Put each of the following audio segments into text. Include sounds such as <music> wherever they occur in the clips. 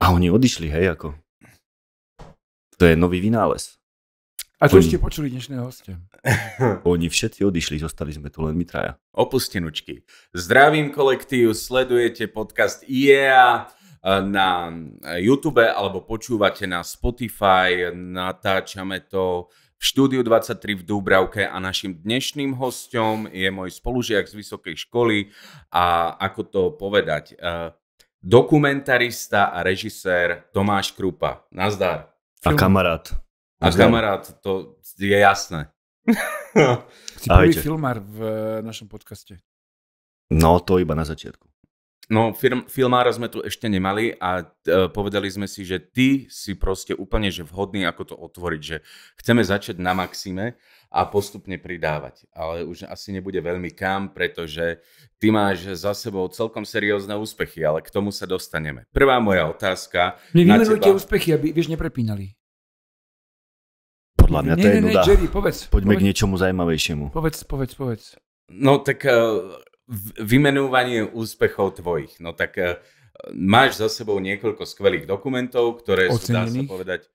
A oni odišli, hej, ako. To je nový vynález. A to oni, ešte počuli dnešné hostia. <laughs> Oni všetci odišli, zostali sme tu len my traja. Opustenučky. Zdravím kolektív, sledujete podcast IEA. Yeah na eh, YouTube alebo počúvate na Spotify. Natáčame to v štúdiu 23 v Dúbravke a našim dnešným hostom je môj spolužiak z vysokej školy a ako to povedať, eh, dokumentarista a režisér Tomáš Krupa. Nazdar. A kamarát. A kamarát, to je jasné. Si prvý filmár v eh, našom podcaste. No, to iba na začiatku. No, firm, filmára sme tu ešte nemali a e, povedali sme si, že ty si proste úplne že vhodný, ako to otvoriť, že chceme začať na maxime a postupne pridávať. Ale už asi nebude veľmi kam, pretože ty máš za sebou celkom seriózne úspechy, ale k tomu sa dostaneme. Prvá moja otázka. Mne vymenujte teba... úspechy, aby, vieš, neprepínali. Podľa mňa to je nuda. Jerry, povedz, Poďme povedz. k niečomu zajímavejšiemu. Povedz, povedz, povedz. No tak uh, vymenúvanie úspechov tvojich. No tak eh, máš za sebou niekoľko skvelých dokumentov, ktoré Ocenených. sú, dá sa povedať, eh,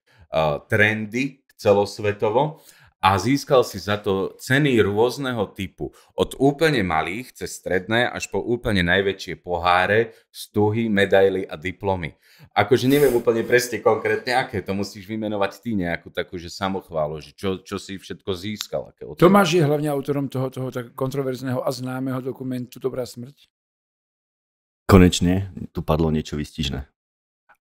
trendy celosvetovo a získal si za to ceny rôzneho typu, od úplne malých cez stredné až po úplne najväčšie poháre, stuhy, medaily a diplomy. Akože neviem úplne presne konkrétne aké, to musíš vymenovať ty nejakú takú, že samochválo, že čo, čo si všetko získal. Aké Tomáš je hlavne autorom toho, toho tak kontroverzného a známeho dokumentu Dobrá smrť. Konečne tu padlo niečo vystižné.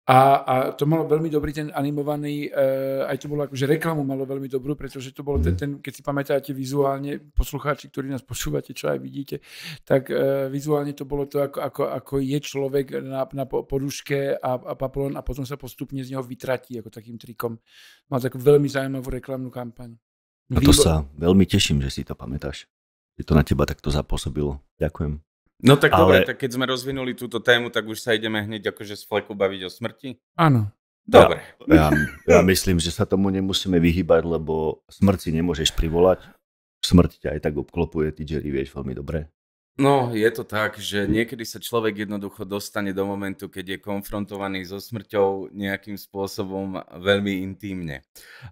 A, a to malo veľmi dobrý ten animovaný, uh, aj to bolo akože reklamu malo veľmi dobrú, pretože to bolo ten, mhm. ten keď si pamätáte vizuálne, poslucháči, ktorí nás počúvate, čo aj vidíte, tak uh, vizuálne to bolo to, ako, ako, ako je človek na, na poduške a, a papulon a potom sa postupne z neho vytratí, ako takým trikom. Mal takú veľmi zaujímavú reklamnú kampaň. A to sa veľmi teším, že si to pamätáš. Je to na teba takto zapôsobilo. Ďakujem. No tak ale... dobre, tak keď sme rozvinuli túto tému, tak už sa ideme hneď akože z fleku baviť o smrti? Áno. Dobre. Ja, ja, ja myslím, že sa tomu nemusíme vyhybať, lebo smrti nemôžeš privolať. Smrť ťa aj tak obklopuje, ty Jerry vieš veľmi dobre. No, je to tak, že niekedy sa človek jednoducho dostane do momentu, keď je konfrontovaný so smrťou nejakým spôsobom veľmi intímne.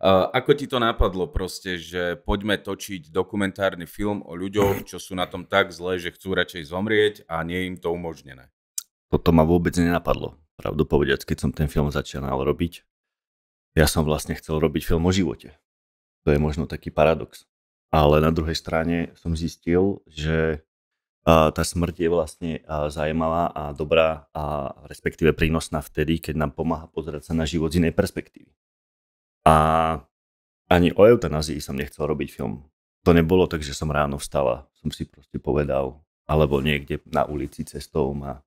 Uh, ako ti to napadlo proste, že poďme točiť dokumentárny film o ľuďoch, čo sú na tom tak zle, že chcú radšej zomrieť a nie im to umožnené? Toto ma vôbec nenapadlo, pravdu povediac, keď som ten film začínal robiť. Ja som vlastne chcel robiť film o živote. To je možno taký paradox. Ale na druhej strane som zistil, že tá smrť je vlastne zaujímavá a dobrá a respektíve prínosná vtedy, keď nám pomáha pozerať sa na život z inej perspektívy. A ani o eutanázii som nechcel robiť film. To nebolo tak, že som ráno vstala, som si proste povedal, alebo niekde na ulici cestou ma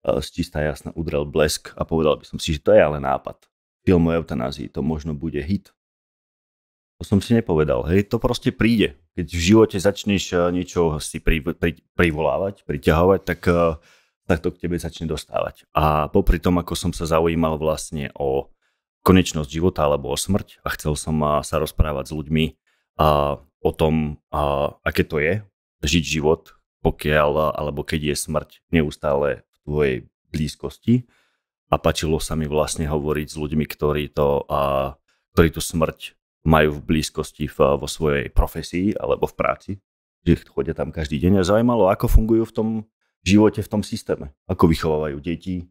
z čistá jasna udrel blesk a povedal by som si, že to je ale nápad. Film o eutanázii, to možno bude hit. To som si nepovedal, hej, to proste príde keď v živote začneš eh, niečo si pri, pri, privolávať, priťahovať, tak, eh, tak to k tebe začne dostávať. A popri tom, ako som sa zaujímal vlastne o konečnosť života alebo o smrť a chcel som eh, sa rozprávať s ľuďmi a, o tom, a, aké to je žiť život, pokiaľ alebo keď je smrť neustále v tvojej blízkosti. A páčilo sa mi vlastne hovoriť s ľuďmi, ktorí, to, a, ktorí tú smrť majú v blízkosti v, vo svojej profesii alebo v práci, že chodia tam každý deň. A zaujímalo, ako fungujú v tom živote, v tom systéme. Ako vychovávajú deti,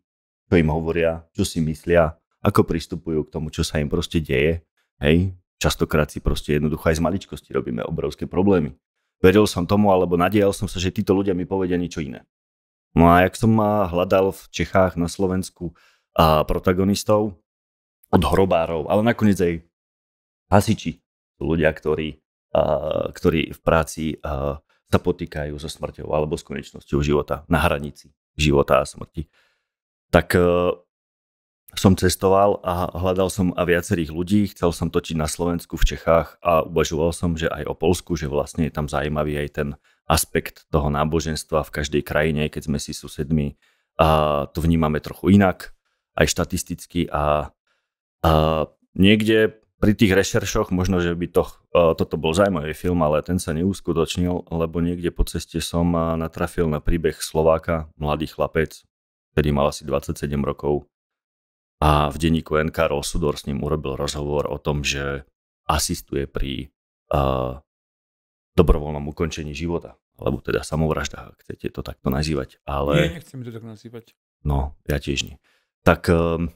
čo im hovoria, čo si myslia, ako pristupujú k tomu, čo sa im proste deje. Hej, častokrát si proste jednoducho aj z maličkosti robíme obrovské problémy. Vedel som tomu, alebo nadial som sa, že títo ľudia mi povedia niečo iné. No a jak som hľadal v Čechách, na Slovensku a protagonistov od hrobárov, ale nakoniec aj Hasiči sú ľudia, ktorí, uh, ktorí v práci uh, sa potýkajú so smrťou alebo s konečnosťou života na hranici života a smrti. Tak uh, som cestoval a hľadal som a viacerých ľudí, chcel som točiť na Slovensku, v Čechách a uvažoval som, že aj o Polsku, že vlastne je tam zaujímavý aj ten aspekt toho náboženstva v každej krajine, keď sme si susedmi a to vnímame trochu inak, aj štatisticky a, a niekde pri tých rešeršoch možno, že by to, e, toto bol zaujímavý film, ale ten sa neuskutočnil, lebo niekde po ceste som e, natrafil na príbeh Slováka, mladý chlapec, ktorý mal asi 27 rokov a v denníku NK Sudor s ním urobil rozhovor o tom, že asistuje pri uh, dobrovoľnom ukončení života, alebo teda samovražda, ak chcete to takto nazývať. Ale... Nie, nechcem to tak nazývať. No, ja tiež nie. Tak um,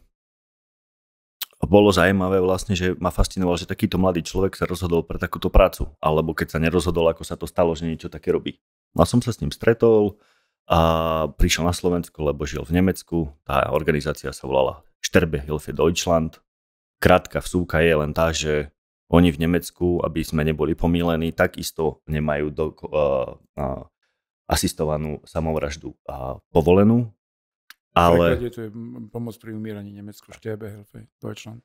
bolo zaujímavé vlastne, že ma fascinoval, že takýto mladý človek sa rozhodol pre takúto prácu, alebo keď sa nerozhodol, ako sa to stalo, že niečo také robí. No a som sa s ním stretol a prišiel na Slovensko, lebo žil v Nemecku. Tá organizácia sa volala Sterbe Hilfe Deutschland. Krátka vsúka je len tá, že oni v Nemecku, aby sme neboli pomílení, takisto nemajú do, uh, uh, asistovanú samovraždu uh, povolenú, ale... V to je pomoc pri umieraní Nemecko, Štebe, Deutschland.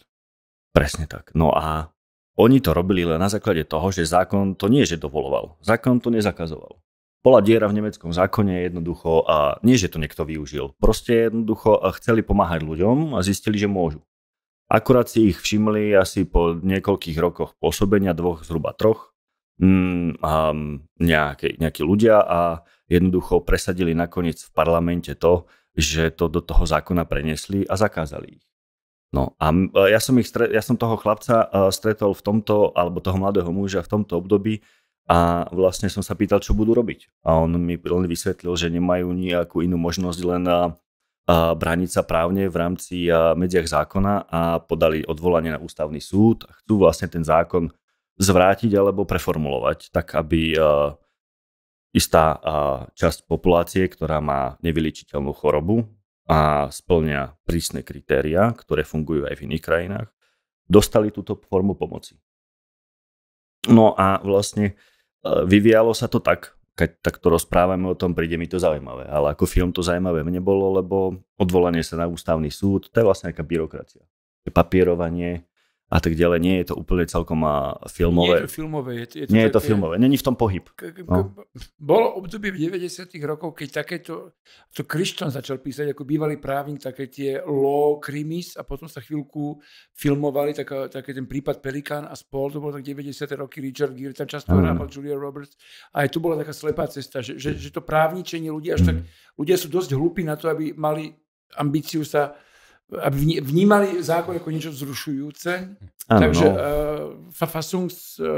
Presne tak. No a oni to robili len na základe toho, že zákon to nie, že dovoloval. Zákon to nezakazoval. Bola diera v nemeckom zákone jednoducho a nie, že to niekto využil. Proste jednoducho chceli pomáhať ľuďom a zistili, že môžu. Akurát si ich všimli asi po niekoľkých rokoch pôsobenia, dvoch, zhruba troch, mm, a nejaké, nejakí ľudia a jednoducho presadili nakoniec v parlamente to, že to do toho zákona preniesli a zakázali ich. No a e, ja som, ich, ja som toho chlapca e, stretol v tomto, alebo toho mladého muža v tomto období a vlastne som sa pýtal, čo budú robiť. A on mi len vysvetlil, že nemajú nejakú inú možnosť, len na e, brániť sa právne v rámci a, mediach zákona a podali odvolanie na ústavný súd. a Chcú vlastne ten zákon zvrátiť alebo preformulovať, tak aby istá časť populácie, ktorá má nevyličiteľnú chorobu a splňa prísne kritéria, ktoré fungujú aj v iných krajinách, dostali túto formu pomoci. No a vlastne e, vyvíjalo sa to tak, keď takto rozprávame o tom, príde mi to zaujímavé. Ale ako film to zaujímavé mne bolo, lebo odvolanie sa na ústavný súd, to je vlastne nejaká byrokracia. Papierovanie, a tak ďalej. Nie je to úplne celkom filmové. Nie je to filmové. Je to, je to Nie také, je to filmové. Není v tom pohyb. K- k- no. Bolo obdobie 90. rokov, keď takéto, to Krišton začal písať ako bývalý právnik, také tie law krimis a potom sa chvíľku filmovali, taká, také ten prípad Pelikán a spol, to bolo tak 90. roky, Richard Gere tam často mm. hrával Julia Roberts a aj tu bola taká slepá cesta, že, že, že to právničenie ľudia až mm. tak, ľudia sú dosť hlúpi na to, aby mali ambíciu sa aby vnímali zákon ako niečo vzrušujúce. Ano, Takže no. uh, eh, Fasungs uh, eh,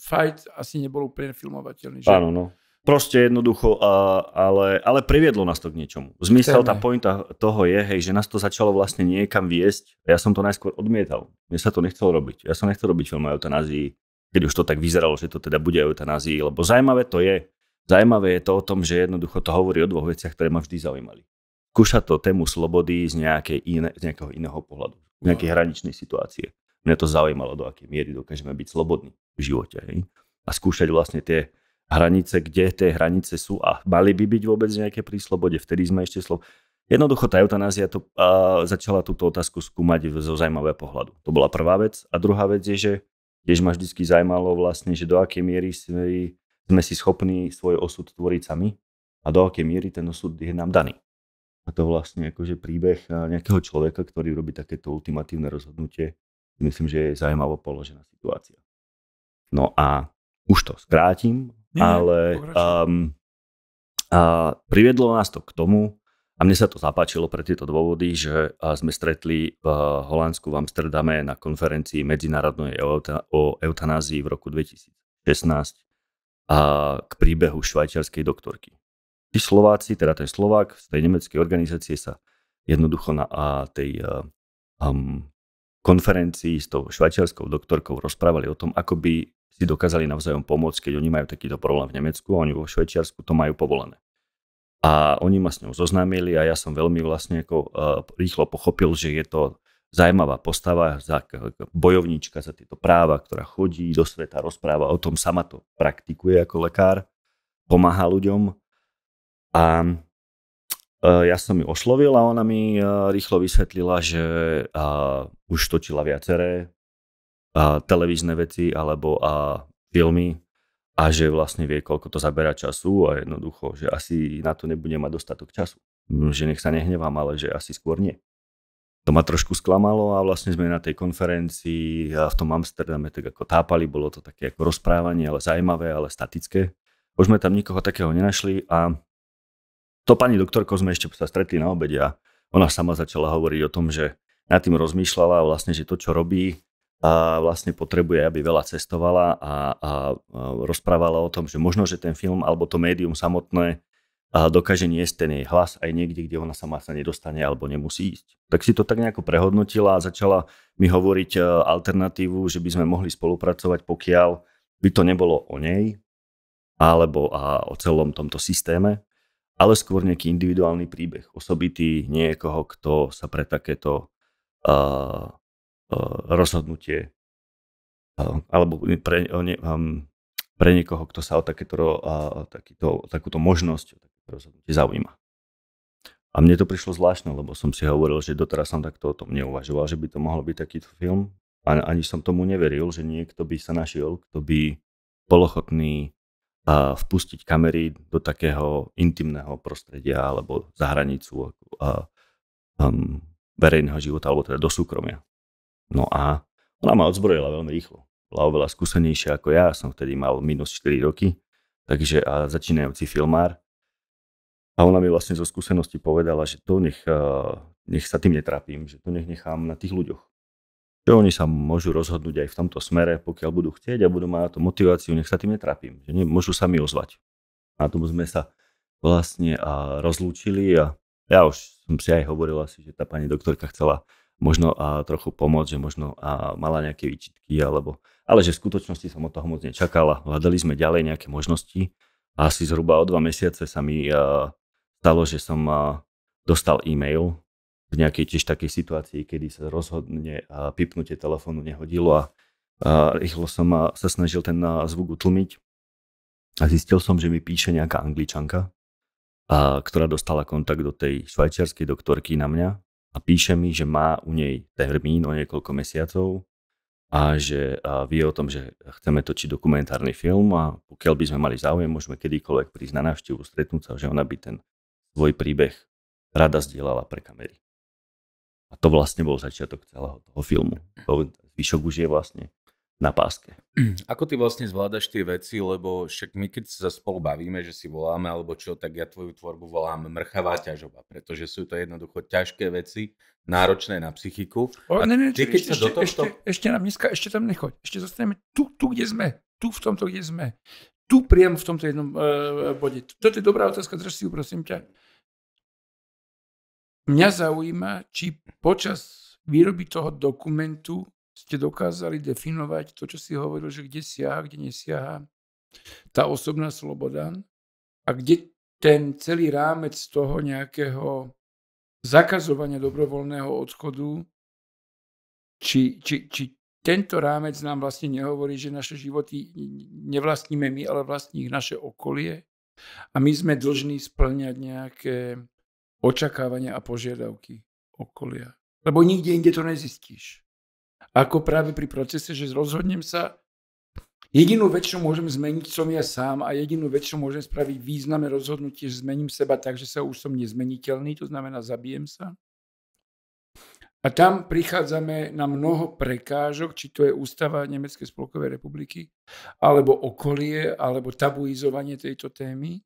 fight asi nebol úplne filmovateľný. Áno, no. Proste jednoducho, uh, ale, ale priviedlo nás to k niečomu. Zmysel, tá pointa toho je, hej, že nás to začalo vlastne niekam viesť. Ja som to najskôr odmietal. Mne sa to nechcel robiť. Ja som nechcel robiť film o eutanázii, keď už to tak vyzeralo, že to teda bude o eutanázii, lebo zaujímavé to je. Zajímavé je to o tom, že jednoducho to hovorí o dvoch veciach, ktoré ma vždy zaujímali. Skúšať to tému slobody z, nejakej iné, z nejakého iného pohľadu, z no. nejakej hraničnej situácie. Mňa to zaujímalo, do akej miery dokážeme byť slobodní v živote. Hej? A skúšať vlastne tie hranice, kde tie hranice sú a mali by byť vôbec nejaké pri slobode, vtedy sme ešte slob... Jednoducho tá eutanázia to, a začala túto otázku skúmať zo zaujímavého pohľadu. To bola prvá vec. A druhá vec je, že tiež ma vždy zaujímalo vlastne, že do akej miery sme, sme si schopní svoj osud tvoriť sami a do akej miery ten osud je nám daný. A to vlastne akože príbeh eh, nejakého človeka, ktorý robí takéto ultimatívne rozhodnutie, myslím, že je zaujímavo položená situácia. No a už to skrátim, Nie, ale um, a priviedlo nás to k tomu, a mne sa to zapáčilo pre tieto dôvody, že eh, sme stretli v Holandsku, v Amsterdame na konferencii medzinárodnej o eutanázii v roku 2016 a k príbehu švajčiarskej doktorky tí Slováci, teda ten Slovák z tej nemeckej organizácie sa jednoducho na a tej um, konferencii s tou švajčiarskou doktorkou rozprávali o tom, ako by si dokázali navzájom pomôcť, keď oni majú takýto problém v Nemecku a oni vo Švajčiarsku to majú povolené. A oni ma s ňou zoznámili a ja som veľmi vlastne ako, uh, rýchlo pochopil, že je to zaujímavá postava, za, bojovníčka za tieto práva, ktorá chodí do sveta, rozpráva o tom, sama to praktikuje ako lekár, pomáha ľuďom a e, ja som ju oslovil a ona mi e, rýchlo vysvetlila, že už točila viaceré televízne veci alebo filmy a že vlastne vie, koľko to zabera času a jednoducho, že asi na to nebude mať dostatok času. Mm, že nech sa nehnevám, ale že asi skôr nie. To ma trošku sklamalo a vlastne sme na tej konferencii a v tom Amsterdame tak ako tápali, bolo to také ako rozprávanie, ale zaujímavé, ale statické. Už sme tam nikoho takého nenašli a to pani doktorko sme ešte sa stretli na obede a ona sama začala hovoriť o tom, že nad tým rozmýšľala vlastne, že to, čo robí, a vlastne potrebuje, aby veľa cestovala a, a, a rozprávala o tom, že možno, že ten film alebo to médium samotné a dokáže niesť ten jej hlas aj niekde, kde ona sama sa nedostane alebo nemusí ísť. Tak si to tak nejako prehodnotila a začala mi hovoriť e, alternatívu, že by sme mohli spolupracovať, pokiaľ by to nebolo o nej alebo a o celom tomto systéme, ale skôr nejaký individuálny príbeh, osobitý niekoho, kto sa pre takéto uh, uh, rozhodnutie uh, alebo pre, uh, ne, um, pre niekoho, kto sa o takéto, uh, takýto, takúto možnosť o takéto rozhodnutie zaujíma. A mne to prišlo zvláštne, lebo som si hovoril, že doteraz som takto o tom neuvažoval, že by to mohol byť takýto film. A ani som tomu neveril, že niekto by sa našiel, kto by bol ochotný a vpustiť kamery do takého intimného prostredia alebo za hranicu a, um, verejného života alebo teda do súkromia. No a ona ma odzbrojila veľmi rýchlo. Bola oveľa skúsenejšia ako ja, som vtedy mal minus 4 roky, takže a začínajúci filmár. A ona mi vlastne zo skúsenosti povedala, že to nech, nech sa tým netrapím, že to nech nechám na tých ľuďoch že oni sa môžu rozhodnúť aj v tomto smere, pokiaľ budú chcieť a budú mať na to motiváciu, nech sa tým netrapím, že ne, môžu sami ozvať. A tom sme sa vlastne a rozlúčili a ja už som si aj hovoril asi, že tá pani doktorka chcela možno a trochu pomôcť, že možno a mala nejaké výčitky, alebo, ale že v skutočnosti som od toho moc nečakala. Hľadali sme ďalej nejaké možnosti a asi zhruba o dva mesiace sa mi a, stalo, že som a, dostal e-mail v nejakej tiež takej situácii, kedy sa rozhodne pipnutie telefónu nehodilo a, a rýchlo som a, sa snažil ten zvuk utlmiť a zistil som, že mi píše nejaká angličanka, a, ktorá dostala kontakt do tej švajčiarskej doktorky na mňa a píše mi, že má u nej termín o niekoľko mesiacov a že a vie o tom, že chceme točiť dokumentárny film a pokiaľ by sme mali záujem, môžeme kedykoľvek prísť na návštevu, stretnúť sa, že ona by ten svoj príbeh rada zdieľala pre kamery. A to vlastne bol začiatok celého toho filmu. Zvyšok už je vlastne na páske. <clears throat> Ako ty vlastne zvládaš tie veci, lebo však my keď sa spolu bavíme, že si voláme alebo čo, tak ja tvoju tvorbu volám mrchavá ťažoba, pretože sú to jednoducho ťažké veci, náročné na psychiku. O, ne, ne, ty, ešte, do ešte, ešte nám dneska, ešte tam nechoď, ešte zostaneme tu, tu, kde sme, tu v tomto, kde sme, tu priamo v tomto jednom uh, bode. Toto je dobrá otázka, drž si ju, prosím ťa. Mňa zaujíma, či počas výroby toho dokumentu ste dokázali definovať to, čo si hovoril, že kde siaha, kde nesiaha tá osobná sloboda a kde ten celý rámec toho nejakého zakazovania dobrovoľného odchodu, či, či, či tento rámec nám vlastne nehovorí, že naše životy nevlastníme my, ale vlastní ich naše okolie a my sme dlžní splňať nejaké očakávania a požiadavky okolia. Lebo nikde inde to nezistíš. Ako práve pri procese, že rozhodnem sa, jedinú vec, čo môžem zmeniť, som ja sám a jedinú vec, čo môžem spraviť významné rozhodnutie, že zmením seba tak, že sa už som nezmeniteľný, to znamená zabijem sa. A tam prichádzame na mnoho prekážok, či to je ústava Nemeckej spolkovej republiky, alebo okolie, alebo tabuizovanie tejto témy.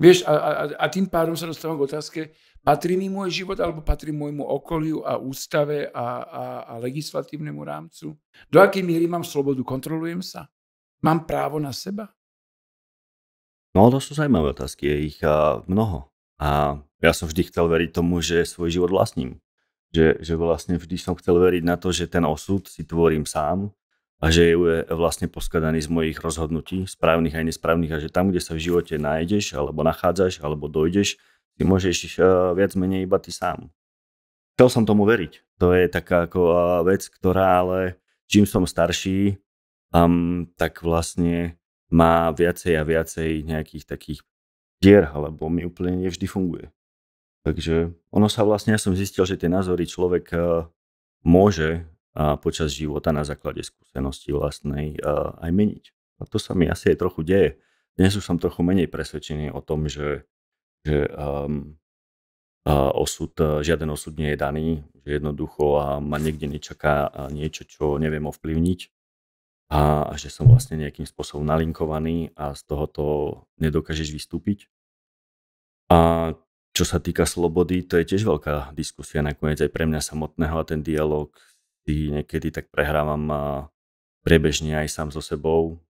Vieš, a, a, a tým pádom sa dostávam k otázke, patrí mi môj život alebo patrí môjmu okoliu a ústave a, a, a legislatívnemu rámcu? Do akej miery mám slobodu? Kontrolujem sa? Mám právo na seba? No, to sú zaujímavé otázky, je ich a, mnoho. A ja som vždy chcel veriť tomu, že svoj život vlastním. Že, že vlastne vždy som chcel veriť na to, že ten osud si tvorím sám, a že je vlastne poskladaný z mojich rozhodnutí, správnych aj nesprávnych a že tam, kde sa v živote nájdeš, alebo nachádzaš, alebo dojdeš, ty môžeš eh, viac menej iba ty sám. Chcel som tomu veriť. To je taká ako eh, vec, ktorá ale čím som starší, um, tak vlastne má viacej a viacej nejakých takých dier, alebo mi úplne nevždy funguje. Takže ono sa vlastne, ja som zistil, že tie názory človek eh, môže a počas života na základe skúsenosti vlastnej a aj meniť. A to sa mi asi aj trochu deje. Dnes už som trochu menej presvedčený o tom, že, že um, a osud, žiaden osud nie je daný, že jednoducho a ma niekde nečaká niečo, čo neviem ovplyvniť a, a že som vlastne nejakým spôsobom nalinkovaný a z tohoto nedokážeš vystúpiť. A čo sa týka slobody, to je tiež veľká diskusia nakoniec aj pre mňa samotného a ten dialog niekedy tak prehrávam prebežne aj sám so sebou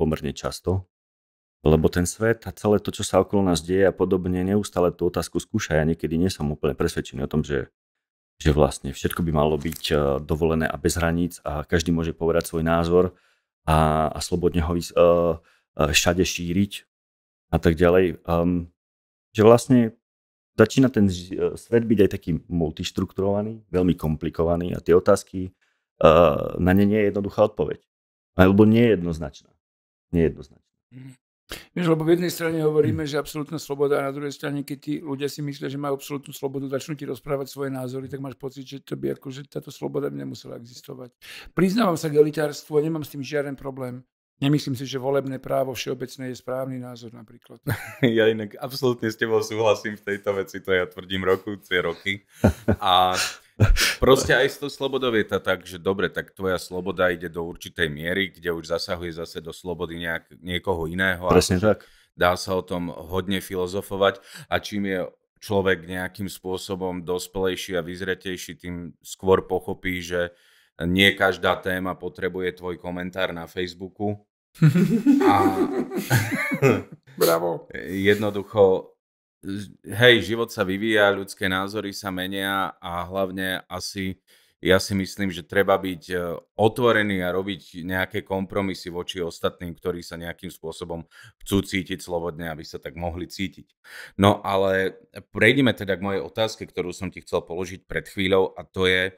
pomerne často. Lebo ten svet a celé to, čo sa okolo nás deje a podobne, neustále tú otázku skúša. Ja niekedy nie som úplne presvedčený o tom, že, že vlastne všetko by malo byť dovolené a bez hraníc a každý môže povedať svoj názor a, a slobodne ho všade šíriť a tak ďalej. Um, že vlastne začína ten e, svet byť aj taký multištrukturovaný, veľmi komplikovaný a tie otázky, uh, na ne nie je jednoduchá odpoveď. Alebo nie je jednoznačná. Nie je jednoznačná. Mhm. Vieš, lebo v jednej strane hovoríme, že absolútna sloboda a na druhej strane, keď tí ľudia si myslia, že majú absolútnu slobodu, začnú ti rozprávať svoje názory, tak máš pocit, že to by akože táto sloboda by nemusela existovať. Priznávam sa k elitárstvu, nemám s tým žiaden problém. Nemyslím si, že volebné právo všeobecné je správny názor napríklad. <laughs> Ja inak absolútne s tebou súhlasím v tejto veci, to ja tvrdím roku, tie roky. A proste aj s tou slobodou je to tak, že dobre, tak tvoja sloboda ide do určitej miery, kde už zasahuje zase do slobody nejak, niekoho iného. Presne akože tak. Dá sa o tom hodne filozofovať a čím je človek nejakým spôsobom dospelejší a vyzretejší, tým skôr pochopí, že nie každá téma potrebuje tvoj komentár na Facebooku. A... <laughs> Bravo. Jednoducho, hej, život sa vyvíja, ľudské názory sa menia a hlavne asi ja si myslím, že treba byť e, otvorený a robiť nejaké kompromisy voči ostatným, ktorí sa nejakým spôsobom chcú cítiť slobodne, aby sa tak mohli cítiť. No ale prejdeme teda k mojej otázke, ktorú som ti chcel položiť pred chvíľou a to je,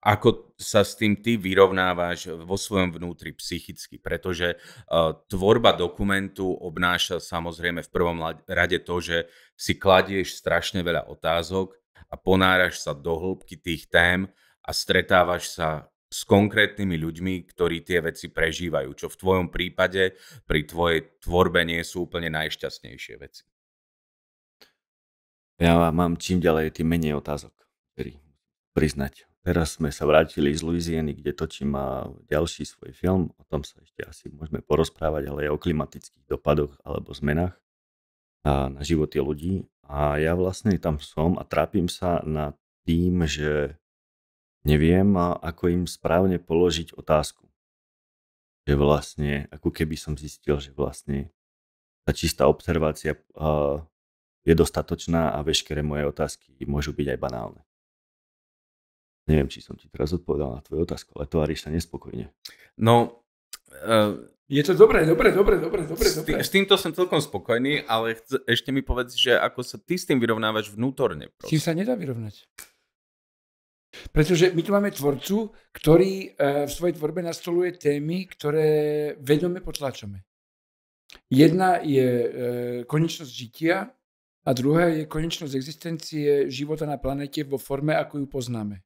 ako sa s tým ty vyrovnávaš vo svojom vnútri psychicky? Pretože e, tvorba dokumentu obnáša samozrejme v prvom rade to, že si kladieš strašne veľa otázok a ponáraš sa do hĺbky tých tém a stretávaš sa s konkrétnymi ľuďmi, ktorí tie veci prežívajú, čo v tvojom prípade pri tvojej tvorbe nie sú úplne najšťastnejšie veci. Ja mám čím ďalej tým menej otázok, ktorý priznať. Teraz sme sa vrátili z Louisiany, kde točím ďalší svoj film. O tom sa ešte asi môžeme porozprávať, ale aj o klimatických dopadoch alebo zmenách a na životy ľudí. A ja vlastne tam som a trápim sa nad tým, že neviem, ako im správne položiť otázku. Že vlastne, ako keby som zistil, že vlastne tá čistá observácia je dostatočná a veškeré moje otázky môžu byť aj banálne. Neviem, či som ti teraz odpovedal na tvoju otázku, ale tváriš sa nespokojne. No, uh, je to dobré, dobré, dobré, dobré, dobré. S, tý, s týmto som celkom spokojný, ale chc- ešte mi povedz, že ako sa ty s tým vyrovnávaš vnútorne. Proste. S tým sa nedá vyrovnať. Pretože my tu máme tvorcu, ktorý uh, v svojej tvorbe nastoluje témy, ktoré vedome potláčame. Jedna je uh, konečnosť žitia a druhá je konečnosť existencie života na planete vo forme, ako ju poznáme.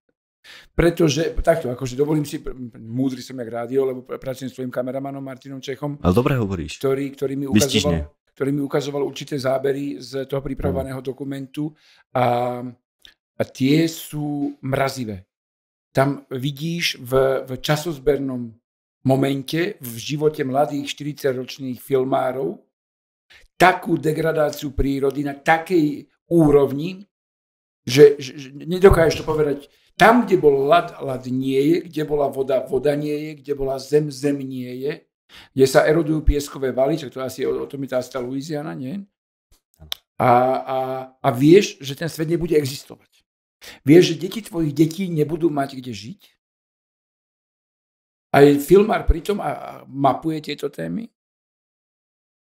Pretože, takto, akože dovolím si, múdry som jak rádio, lebo pracujem s tvojim kameramanom Martinom Čechom. Ale dobre hovoríš. Ktorý, ktorý mi ukazoval, Vystižne. ktorý mi ukazoval určité zábery z toho pripravovaného no. dokumentu a, a tie sú mrazivé. Tam vidíš v, v časozbernom momente v živote mladých 40-ročných filmárov takú degradáciu prírody na takej úrovni, že, že nedokážeš to povedať tam, kde bol lad, lad nie je, kde bola voda, voda nie je, kde bola zem, zem nie je, kde sa erodujú pieskové valy, čo to asi o, o tom je tá stá Louisiana, nie? A, a, a vieš, že ten svet nebude existovať. Vieš, že deti tvojich detí nebudú mať kde žiť. Aj filmár pritom a, a mapuje tieto témy.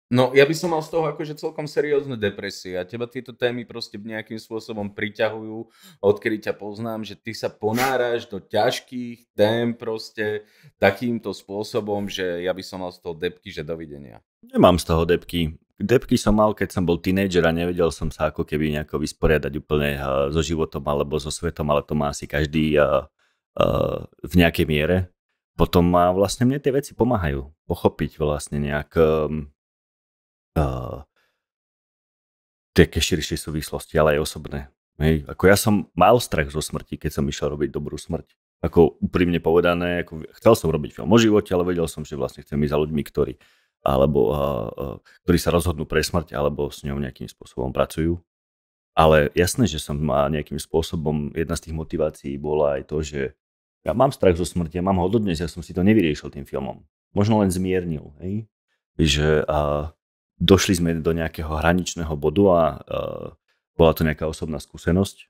No, ja by som mal z toho akože celkom seriózne depresie a teba tieto témy proste nejakým spôsobom priťahujú, odkedy ťa poznám, že ty sa ponáraš do ťažkých tém proste takýmto spôsobom, že ja by som mal z toho depky, že dovidenia. Nemám z toho depky. Depky som mal, keď som bol tínejdžer a nevedel som sa ako keby nejako vysporiadať úplne eh, so životom alebo so svetom, ale to má asi každý eh, eh, v nejakej miere. Potom vlastne mne tie veci pomáhajú pochopiť vlastne nejak ehm, také širšej súvislosti, ale aj osobné. Hej. Ako ja som mal strach zo smrti, keď som išiel robiť dobrú smrť. Ako úprimne povedané, ako chcel som robiť film o živote, ale vedel som, že vlastne chcem ísť za ľuďmi, ktorí, alebo, uh, uh, ktorí sa rozhodnú pre smrť, alebo s ňou nejakým spôsobom pracujú. Ale jasné, že som má nejakým spôsobom, jedna z tých motivácií bola aj to, že ja mám strach zo smrti, ja mám ho dodnes, ja som si to nevyriešil tým filmom. Možno len zmiernil. Hej? Že, uh, došli sme do nejakého hraničného bodu a uh, bola to nejaká osobná skúsenosť.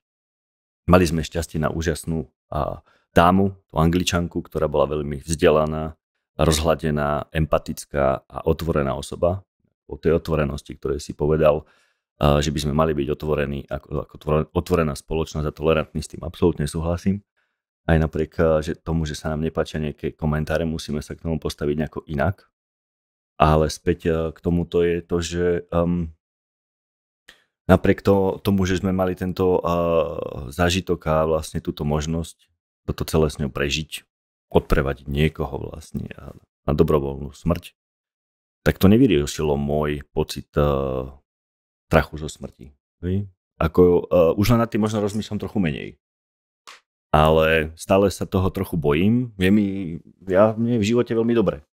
Mali sme šťastie na úžasnú uh, dámu, tú angličanku, ktorá bola veľmi vzdelaná, rozhľadená, empatická a otvorená osoba. O tej otvorenosti, ktoré si povedal, uh, že by sme mali byť otvorení ako, ako otvorená spoločnosť a tolerantní, s tým absolútne súhlasím. Aj napriek e, že tomu, že sa nám nepáčia nejaké komentáre, musíme sa k tomu postaviť nejako inak, ale späť eh, k tomuto je to, že um, napriek to, tomu, že sme mali tento uh, zážitok a vlastne túto možnosť toto celé s ňou prežiť, odprevadiť niekoho vlastne a na dobrovoľnú smrť, tak to nevyriešilo môj pocit uh, strachu zo smrti. Vy? Ako, uh, už len nad tým možno rozmýšľam trochu menej ale stále sa toho trochu bojím. Je mi, ja, mne je v živote veľmi dobre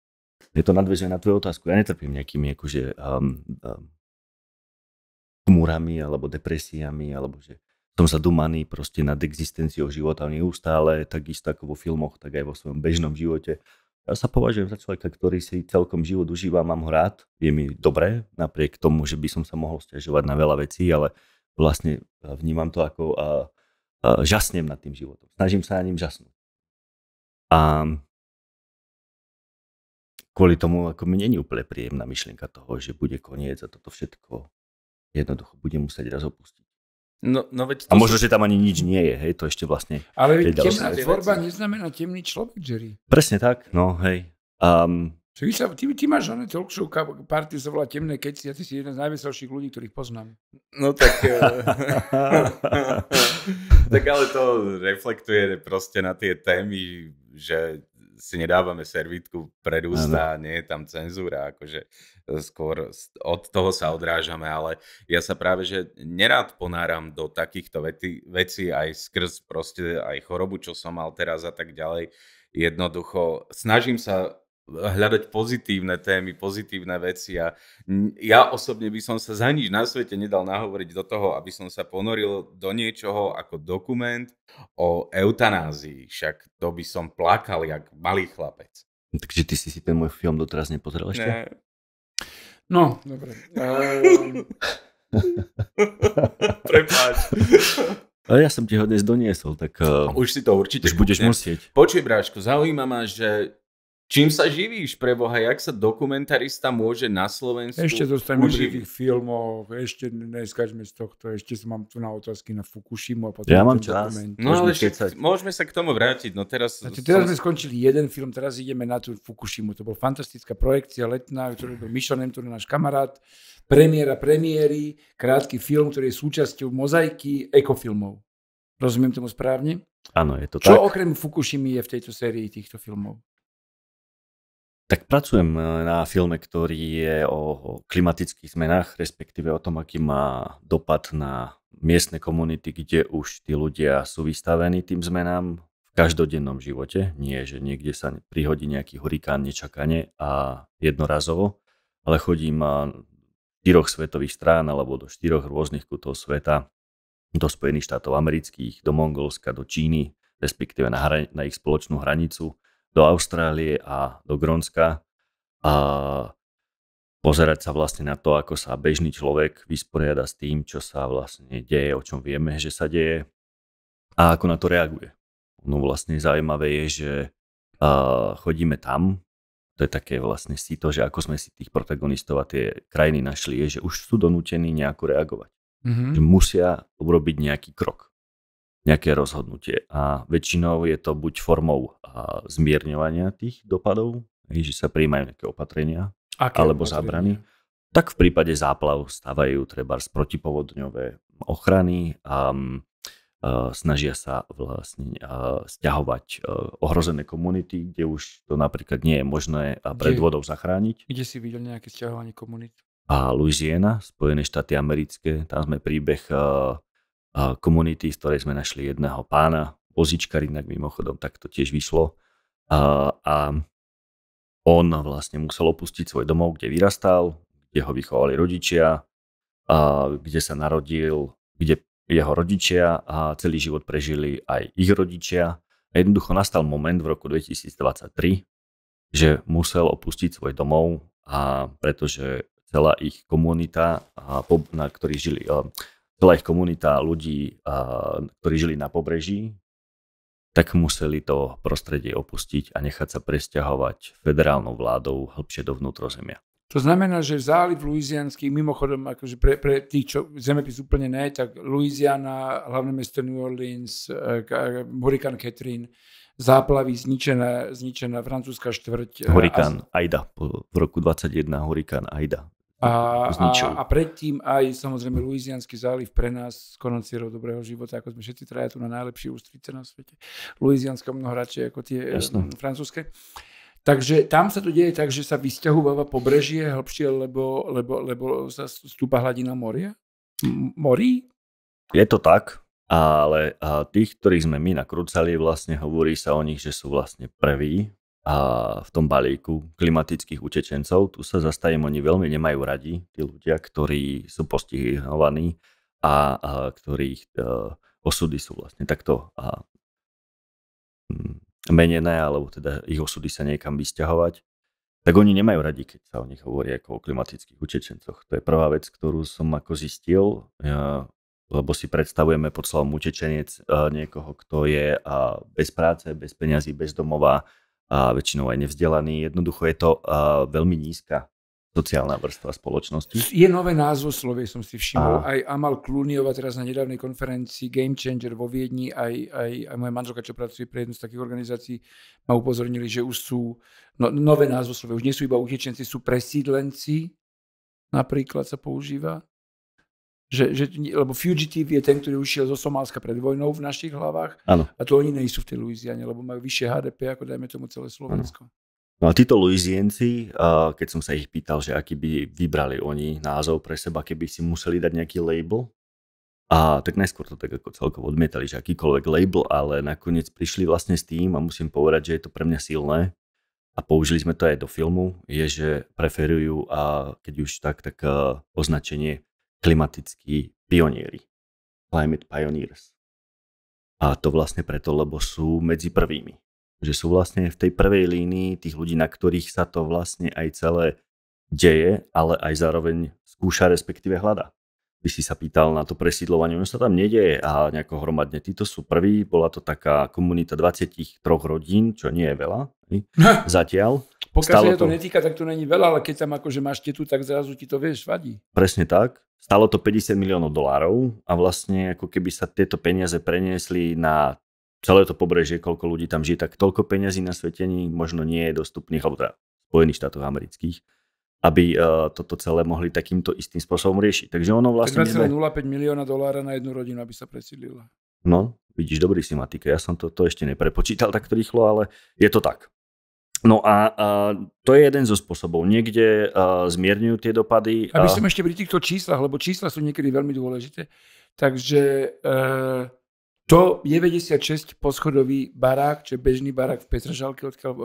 je to nadväzuje na tvoju otázku. Ja netrpím nejakými akože, um, um, chmúrami alebo depresiami, alebo že som zadumaný proste nad existenciou života neustále, takisto ako vo filmoch, tak aj vo svojom bežnom živote. Ja sa považujem za človeka, ktorý si celkom život užíva, mám ho rád, je mi dobré, napriek tomu, že by som sa mohol stiažovať na veľa vecí, ale vlastne eh, vnímam to ako a, eh, a eh, žasnem nad tým životom. Snažím sa na ním žasnúť. A kvôli tomu, ako mi není úplne príjemná myšlienka toho, že bude koniec a toto všetko jednoducho budem musieť raz opustiť. No, no veď a možno, sú... že tam ani nič nie je, hej, to ešte vlastne... Ale temná tvorba neznamená temný človek, Jerry. Presne tak, no, hej. Um, Čiže sa, ty, ty máš oné talk show, party sa volá Temné keci ja ty si jeden z najveselších ľudí, ktorých poznám. No tak... Eh, <laughs> tak ale to reflektuje proste na tie témy, že si nedávame servítku pred ústa, nie je tam cenzúra, akože e, skôr od toho sa odrážame, ale ja sa práve, že nerád ponáram do takýchto veci, vecí aj skrz proste aj chorobu, čo som mal teraz a tak ďalej. Jednoducho snažím sa hľadať pozitívne témy, pozitívne veci a ja osobne by som sa za nič na svete nedal nahovoriť do toho, aby som sa ponoril do niečoho ako dokument o eutanázii, však to by som plakal jak malý chlapec. No, Takže ty si si ten môj film doteraz nepozrel ešte? Ne. No, dobre. Ehm. <laughs> Prepáč. Ale ja som ti ho dnes doniesol, tak... už si to určite. Už budeš musieť. Počuj, Bráško, zaujíma ma, že Čím sa živíš pre Boha? Jak sa dokumentarista môže na Slovensku Ešte zostaneme pri tých filmoch, ešte neskážme z tohto, ešte som mám tu na otázky na Fukushimu a potom... Ja mám čas. Dokument. No ale môžeme sa k tomu vrátiť. No teraz... Znači, teraz sme skončili jeden film, teraz ideme na tú Fukushimu. To bol fantastická projekcia letná, ktorú robil Mišo Nemtur, náš kamarát. Premiéra premiéry, krátky film, ktorý je súčasťou mozaiky ekofilmov. Rozumiem tomu správne? Áno, je to Čo tak. Čo okrem Fukushimy je v tejto sérii týchto filmov? Tak pracujem e, na filme, ktorý je o klimatických zmenách, respektíve o tom, aký má dopad na miestne komunity, kde už tí ľudia sú vystavení tým zmenám v každodennom živote. Nie, že niekde sa prihodí nejaký hurikán nečakane a jednorazovo, ale chodím e, štyroch svetových strán alebo do štyroch rôznych kutov sveta, do Spojených štátov amerických, do Mongolska, do Číny, respektíve na, hra- na ich spoločnú hranicu do Austrálie a do Grónska a pozerať sa vlastne na to, ako sa bežný človek vysporiada s tým, čo sa vlastne deje, o čom vieme, že sa deje a ako na to reaguje. No vlastne zaujímavé je, že chodíme tam, to je také vlastne si to, že ako sme si tých protagonistov a tie krajiny našli, je, že už sú donútení nejako reagovať. Mm-hmm. Že musia urobiť nejaký krok nejaké rozhodnutie. A väčšinou je to buď formou zmierňovania tých dopadov, že sa prijímajú nejaké opatrenia, Aké alebo opatrenia? zábrany. Tak v prípade záplav stávajú treba protipovodňové ochrany a snažia sa vlastne stiahovať e, ohrozené komunity, kde už to napríklad nie je možné pred vodou zachrániť. Kde si videl nejaké stiahovanie komunít? A Louisiana, Spojené štáty americké, tam sme príbeh komunity, z ktorej sme našli jedného pána, vozičkar inak mimochodom, tak to tiež vyšlo. A, a on vlastne musel opustiť svoj domov, kde vyrastal, kde ho vychovali rodičia, a kde sa narodil, kde jeho rodičia a celý život prežili aj ich rodičia. A jednoducho nastal moment v roku 2023, že musel opustiť svoj domov, a pretože celá ich komunita, na ktorých žili, celá ich komunita ľudí, ktorí žili na pobreží, tak museli to prostredie opustiť a nechať sa presťahovať federálnou vládou hĺbšie do vnútrozemia. To znamená, že záliv Louisianský, mimochodom, akože pre, pre tých, čo zemepis úplne ne, tak Louisiana, hlavné mesto New Orleans, e, Hurricane Catherine, záplavy, zničená, zničená francúzska štvrť. E, hurikán Aida, v roku 21 hurikán Aida a, a, a predtým aj samozrejme Luizianský záliv pre nás z konocierou dobrého života, ako sme všetci traja tu na najlepšie ústrice na svete. Luizianska mnoho radšej ako tie Jasne. francúzske. Takže tam sa to deje tak, že sa vysťahováva pobrežie hlbšie, lebo, lebo, lebo sa stúpa hladina moria? Morí? Je to tak, ale tých, ktorých sme my nakrúcali, vlastne hovorí sa o nich, že sú vlastne prví a v tom balíku klimatických utečencov. Tu sa zastajem, oni veľmi nemajú radi, tí ľudia, ktorí sú postihovaní a, a ktorých a, e, osudy sú vlastne takto a, mm, menené, alebo teda ich osudy sa niekam vysťahovať. Tak oni nemajú radi, keď sa o nich hovorí ako o klimatických utečencoch. To je prvá vec, ktorú som ako zistil, ja, e, lebo si predstavujeme pod slovom utečenec e, niekoho, kto je bez práce, bez peňazí, bez domova, a väčšinou aj nevzdelaní. Jednoducho je to a, veľmi nízka sociálna vrstva spoločnosti. Je nové názvo slovie, som si všimol. A... Aj Amal Kluniova teraz na nedávnej konferencii Game Changer vo Viedni, aj, aj, aj moja manželka, čo pracuje pre jednu z takých organizácií, ma upozornili, že už sú no, nové názvo slovie. Už nie sú iba utečenci, sú presídlenci. Napríklad sa používa. Že, že, lebo fugitive je ten, ktorý ušiel zo Somálska pred vojnou v našich hlavách. Ano. A to oni nejsú v tej Louisiane, lebo majú vyššie HDP ako dajme tomu celé Slovensko. Ano. No a títo Louisienci, keď som sa ich pýtal, že aký by vybrali oni názov pre seba, keby si museli dať nejaký label, a tak najskôr to tak ako celkovo odmietali, že akýkoľvek label, ale nakoniec prišli vlastne s tým a musím povedať, že je to pre mňa silné a použili sme to aj do filmu, je, že preferujú a keď už tak, tak označenie klimatickí pionieri. Climate Pioneers. A to vlastne preto, lebo sú medzi prvými. Že sú vlastne v tej prvej línii tých ľudí, na ktorých sa to vlastne aj celé deje, ale aj zároveň skúša, respektíve hľada. By si sa pýtal na to presídlovanie, ono sa tam nedieje a nejako hromadne. Títo sú prví, bola to taká komunita 23 rodín, čo nie je veľa <laughs> zatiaľ, pokiaľ sa to, netýka, tak to není veľa, ale keď tam akože máš tetu, tak zrazu ti to vieš, vadí. Presne tak. Stalo to 50 miliónov dolárov a vlastne ako keby sa tieto peniaze preniesli na celé to pobrežie, koľko ľudí tam žije, tak toľko peňazí na svetení možno nie je dostupných, alebo teda Spojených štátoch amerických, aby uh, toto celé mohli takýmto istým spôsobom riešiť. Takže ono vlastne... 2,05 sme... milióna dolára na jednu rodinu, aby sa presídlila. No, vidíš, dobrý si matika. Ja som to, to ešte neprepočítal takto rýchlo, ale je to tak. No a, a to je jeden zo spôsobov. Niekde a, zmierňujú tie dopady. A... Aby som ešte pri týchto číslach, lebo čísla sú niekedy veľmi dôležité. Takže e, to 96 poschodový barák, je bežný barák v Petržalke, odkiaľ e,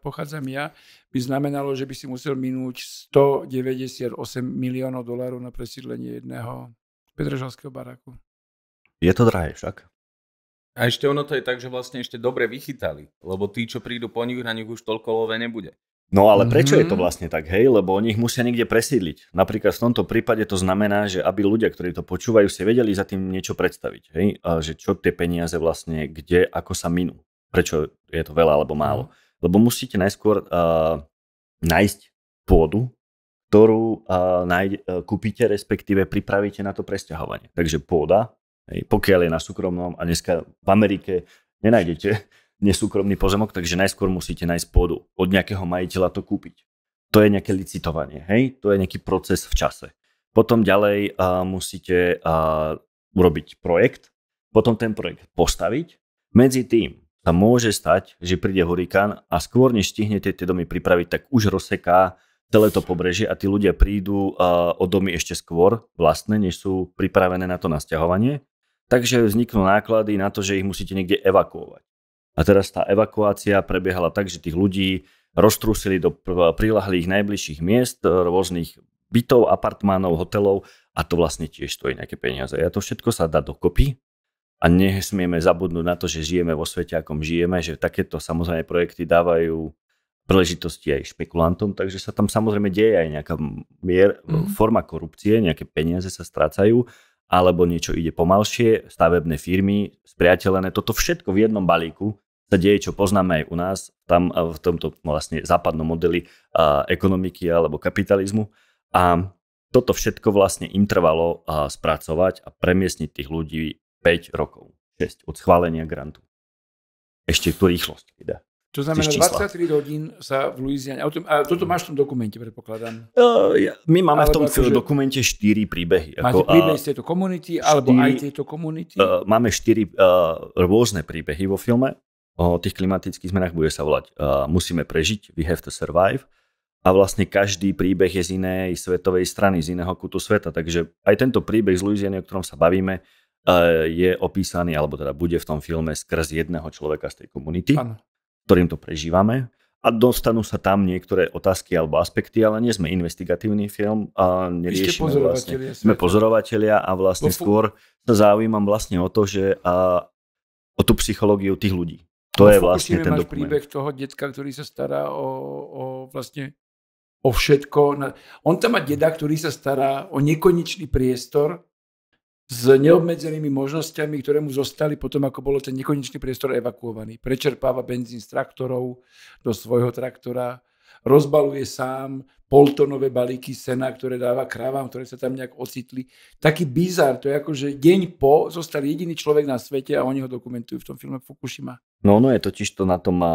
pochádzam ja, by znamenalo, že by si musel minúť 198 miliónov dolárov na presídlenie jedného Petržalského baráku. Je to drahé však. A ešte ono to je tak, že vlastne ešte dobre vychytali, lebo tí, čo prídu po nich, na nich už toľko love nebude. No ale mhm. prečo mm-hmm. je to vlastne tak, hej? Lebo oni ich musia niekde presídliť. Napríklad v tomto prípade to znamená, že aby ľudia, ktorí to počúvajú, si vedeli za tým niečo predstaviť, hej? A že čo tie peniaze vlastne, kde, ako sa minú. Prečo je to veľa alebo málo. Mhm. Lebo musíte najskôr uh, nájsť pôdu, ktorú uh, nájde, uh, kúpite, respektíve pripravíte na to presťahovanie. Takže pôda, Hej, pokiaľ je na súkromnom a dneska v Amerike nenájdete nesúkromný pozemok, takže najskôr musíte nájsť pôdu. Od nejakého majiteľa to kúpiť. To je nejaké licitovanie, hej? To je nejaký proces v čase. Potom ďalej a, musíte a, urobiť projekt, potom ten projekt postaviť. Medzi tým sa môže stať, že príde hurikán a skôr než stihnete tie domy pripraviť, tak už rozseká celé to pobrežie a tí ľudia prídu a, o domy ešte skôr vlastné, než sú pripravené na to nasťahovanie takže vzniknú náklady na to, že ich musíte niekde evakuovať. A teraz tá evakuácia prebiehala tak, že tých ľudí roztrúsili do prilahlých najbližších miest, e, rôznych bytov, apartmánov, hotelov a to vlastne tiež stojí nejaké peniaze. A to všetko sa dá dokopy a nesmieme zabudnúť na to, že žijeme vo svete, akom žijeme, že takéto samozrejme projekty dávajú príležitosti aj špekulantom, takže sa tam samozrejme deje aj nejaká mier, mm. forma korupcie, nejaké peniaze sa strácajú alebo niečo ide pomalšie, stavebné firmy, spriateľené, toto všetko v jednom balíku sa deje, čo poznáme aj u nás, tam v tomto vlastne západnom modeli a, ekonomiky alebo kapitalizmu. A toto všetko vlastne im trvalo a, spracovať a premiesniť tých ľudí 5 rokov, 6 od schválenia grantu. Ešte tu rýchlosť teda. To znamená, 23 hodín sa v Louisiane... A toto máš v tom dokumente, predpokladám. Uh, ja, my máme alebo v tom akože, dokumente 4 príbehy. Máte ako, príbehy z tejto komunity, alebo aj tejto komunity? Uh, máme 4 uh, rôzne príbehy vo filme. O tých klimatických zmenách bude sa volať uh, Musíme prežiť, We have to survive. A vlastne každý príbeh je z inej svetovej strany, z iného kutu sveta. Takže aj tento príbeh z Louisiany, o ktorom sa bavíme, uh, je opísaný, alebo teda bude v tom filme skrz jedného človeka z tej komunity. Ano ktorým to prežívame a dostanú sa tam niektoré otázky alebo aspekty, ale nie sme investigatívny film a neriešime vlastne. Sme pozorovatelia a vlastne Bo... No skôr sa zaujímam vlastne o to, že a, o tú psychológiu tých ľudí. To no, je vlastne ten dokument. príbeh toho detka, ktorý sa stará o, o vlastne o všetko. On tam má deda, ktorý sa stará o nekonečný priestor s neobmedzenými možnosťami, ktoré mu zostali potom, ako bolo ten nekonečný priestor evakuovaný. Prečerpáva benzín z traktorov do svojho traktora, rozbaluje sám poltonové balíky sena, ktoré dáva krávam, ktoré sa tam nejak ocitli. Taký bizar, to je ako, že deň po zostal jediný človek na svete a oni ho dokumentujú v tom filme Fukushima. No ono je totiž to na tom a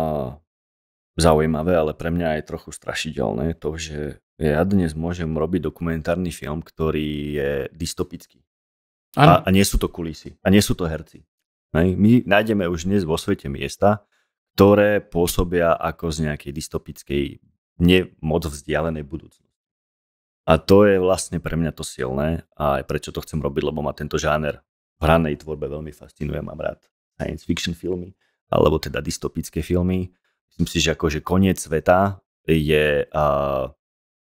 zaujímavé, ale pre mňa je trochu strašidelné to, že ja dnes môžem robiť dokumentárny film, ktorý je dystopický. A, a nie sú to kulisy. A nie sú to herci. My nájdeme už dnes vo svete miesta, ktoré pôsobia ako z nejakej dystopickej, nemoc vzdialenej budúcnosti. A to je vlastne pre mňa to silné a aj prečo to chcem robiť, lebo ma tento žáner v hranej tvorbe veľmi fascinuje. Mám rád science fiction filmy, alebo teda dystopické filmy. Myslím si, že akože koniec sveta je uh,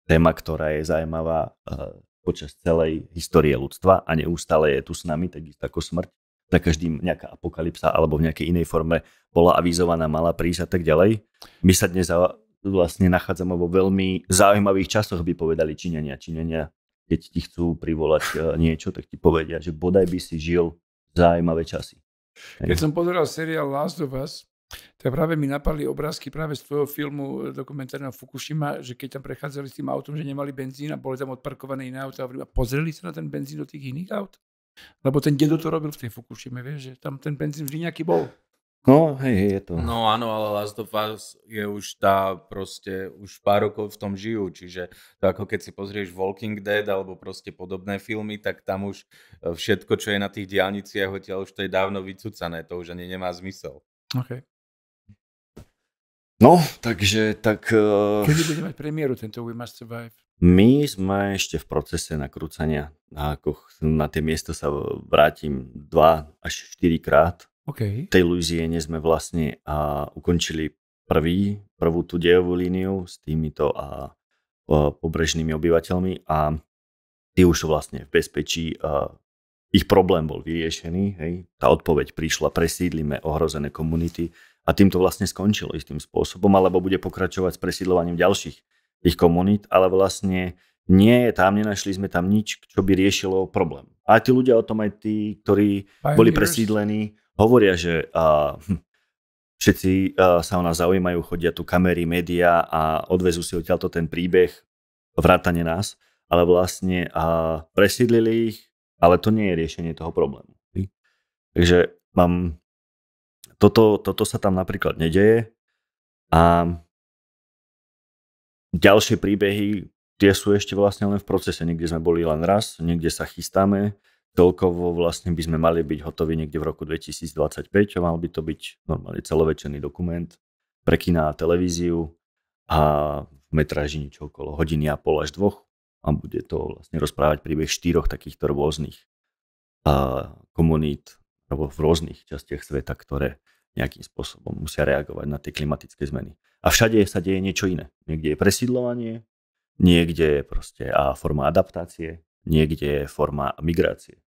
téma, ktorá je zaujímavá uh, počas celej histórie ľudstva a neustále je tu s nami, takisto ako smrť. Za každým nejaká apokalypsa alebo v nejakej inej forme bola avizovaná, mala prísť a tak ďalej. My sa dnes vlastne nachádzame vo veľmi zaujímavých časoch, by povedali Číňania. Číňania, keď ti chcú privolať e, niečo, tak ti povedia, že bodaj by si žil zaujímavé časy. Keď som pozeral seriál Last of Us, tak práve mi napali obrázky práve z tvojho filmu eh, dokumentárneho Fukushima, že keď tam prechádzali s tým autom, že nemali benzín a boli tam odparkované iné auta a pozreli sa na ten benzín do tých iných aut? Lebo ten dedo to robil v tej Fukushime, vieš, že tam ten benzín vždy nejaký bol. No, hej, je to. No áno, ale Last of Us je už tá proste, už pár rokov v tom žijú, čiže to ako keď si pozrieš Walking Dead alebo proste podobné filmy, tak tam už eh, všetko, čo je na tých diálniciach, odtiaľ už to je dávno vycúcané, to už ani nemá zmysel. Okay. No, takže tak... Uh, Kedy bude mať premiéru tento We Must Survive? My sme ešte v procese nakrúcania. Na, ako na tie miesta sa vrátim 2 až 4 krát. Okay. V tej Luiziene sme vlastne a ukončili prvý, prvú tú dejovú líniu s týmito a, a pobrežnými obyvateľmi a tí už sú vlastne v bezpečí. A ich problém bol vyriešený. Hej. Tá odpoveď prišla, presídlime ohrozené komunity a tým to vlastne skončilo istým spôsobom, alebo bude pokračovať s presídľovaním ďalších tých komunít, ale vlastne nie je tam, nenašli sme tam nič, čo by riešilo problém. A tí ľudia o tom aj tí, ktorí Pioneers. boli presídlení, hovoria, že uh, všetci uh, sa o nás zaujímajú, chodia tu kamery, médiá a odvezú si odtiaľto ten príbeh, vrátane nás, ale vlastne uh, presídlili ich, ale to nie je riešenie toho problému. Takže mám toto, toto sa tam napríklad nedeje a ďalšie príbehy, tie sú ešte vlastne len v procese. Niekde sme boli len raz, niekde sa chystáme. Celkovo vlastne by sme mali byť hotoví niekde v roku 2025. Mal by to byť normálne celovečený dokument pre kina a televíziu a v metráži niečo okolo hodiny a pol až dvoch a bude to vlastne rozprávať príbeh štyroch takýchto rôznych komunít alebo v rôznych častiach sveta, ktoré nejakým spôsobom musia reagovať na tie klimatické zmeny. A všade sa deje niečo iné. Niekde je presídlovanie, niekde je proste a forma adaptácie, niekde je forma migrácie.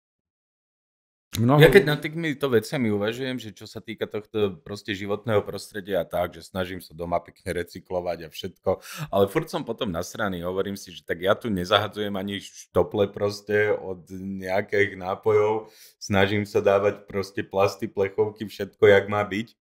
Mnoho... Ja keď nad tými to vecami uvažujem, že čo sa týka tohto proste životného prostredia a tak, že snažím sa doma pekne recyklovať a všetko, ale furt som potom nasraný, hovorím si, že tak ja tu nezahadzujem ani štople proste od nejakých nápojov, snažím sa dávať proste plasty, plechovky, všetko, jak má byť.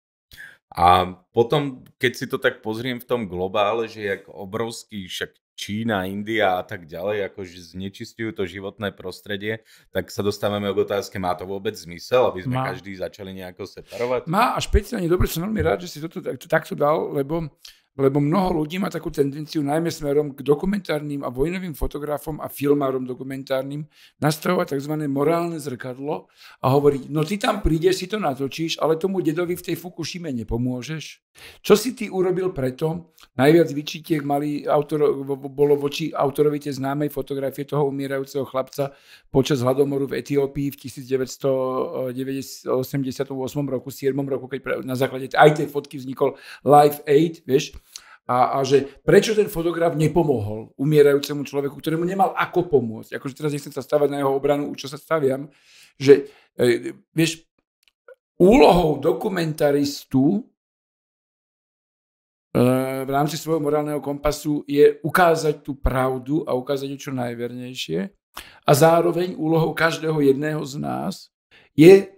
A potom, keď si to tak pozriem v tom globále, že jak obrovský však Čína, India a tak ďalej, akože znečistujú to životné prostredie, tak sa dostávame k otázke, má to vôbec zmysel, aby sme má. každý začali nejako separovať? Má a špeciálne, dobre, som veľmi rád, že si toto tak, takto dal, lebo lebo mnoho ľudí má takú tendenciu najmä smerom k dokumentárnym a vojnovým fotografom a filmárom dokumentárnym nastavovať tzv. morálne zrkadlo a hovoriť, no ty tam prídeš, si to natočíš, ale tomu dedovi v tej Fukushime nepomôžeš. Čo si ty urobil preto? Najviac vyčitiek mali autor, bolo voči autorovi tej známej fotografie toho umierajúceho chlapca počas hladomoru v Etiópii v 1988 roku, 7 roku, keď na základe aj tej fotky vznikol Live Aid, vieš, a, a že prečo ten fotograf nepomohol umierajúcemu človeku, ktorému nemal ako pomôcť. Akože teraz nechcem sa stavať na jeho obranu, čo sa staviam, že e, vieš, úlohou dokumentaristu e, v rámci svojho morálneho kompasu je ukázať tú pravdu a ukázať ju čo najvernejšie a zároveň úlohou každého jedného z nás je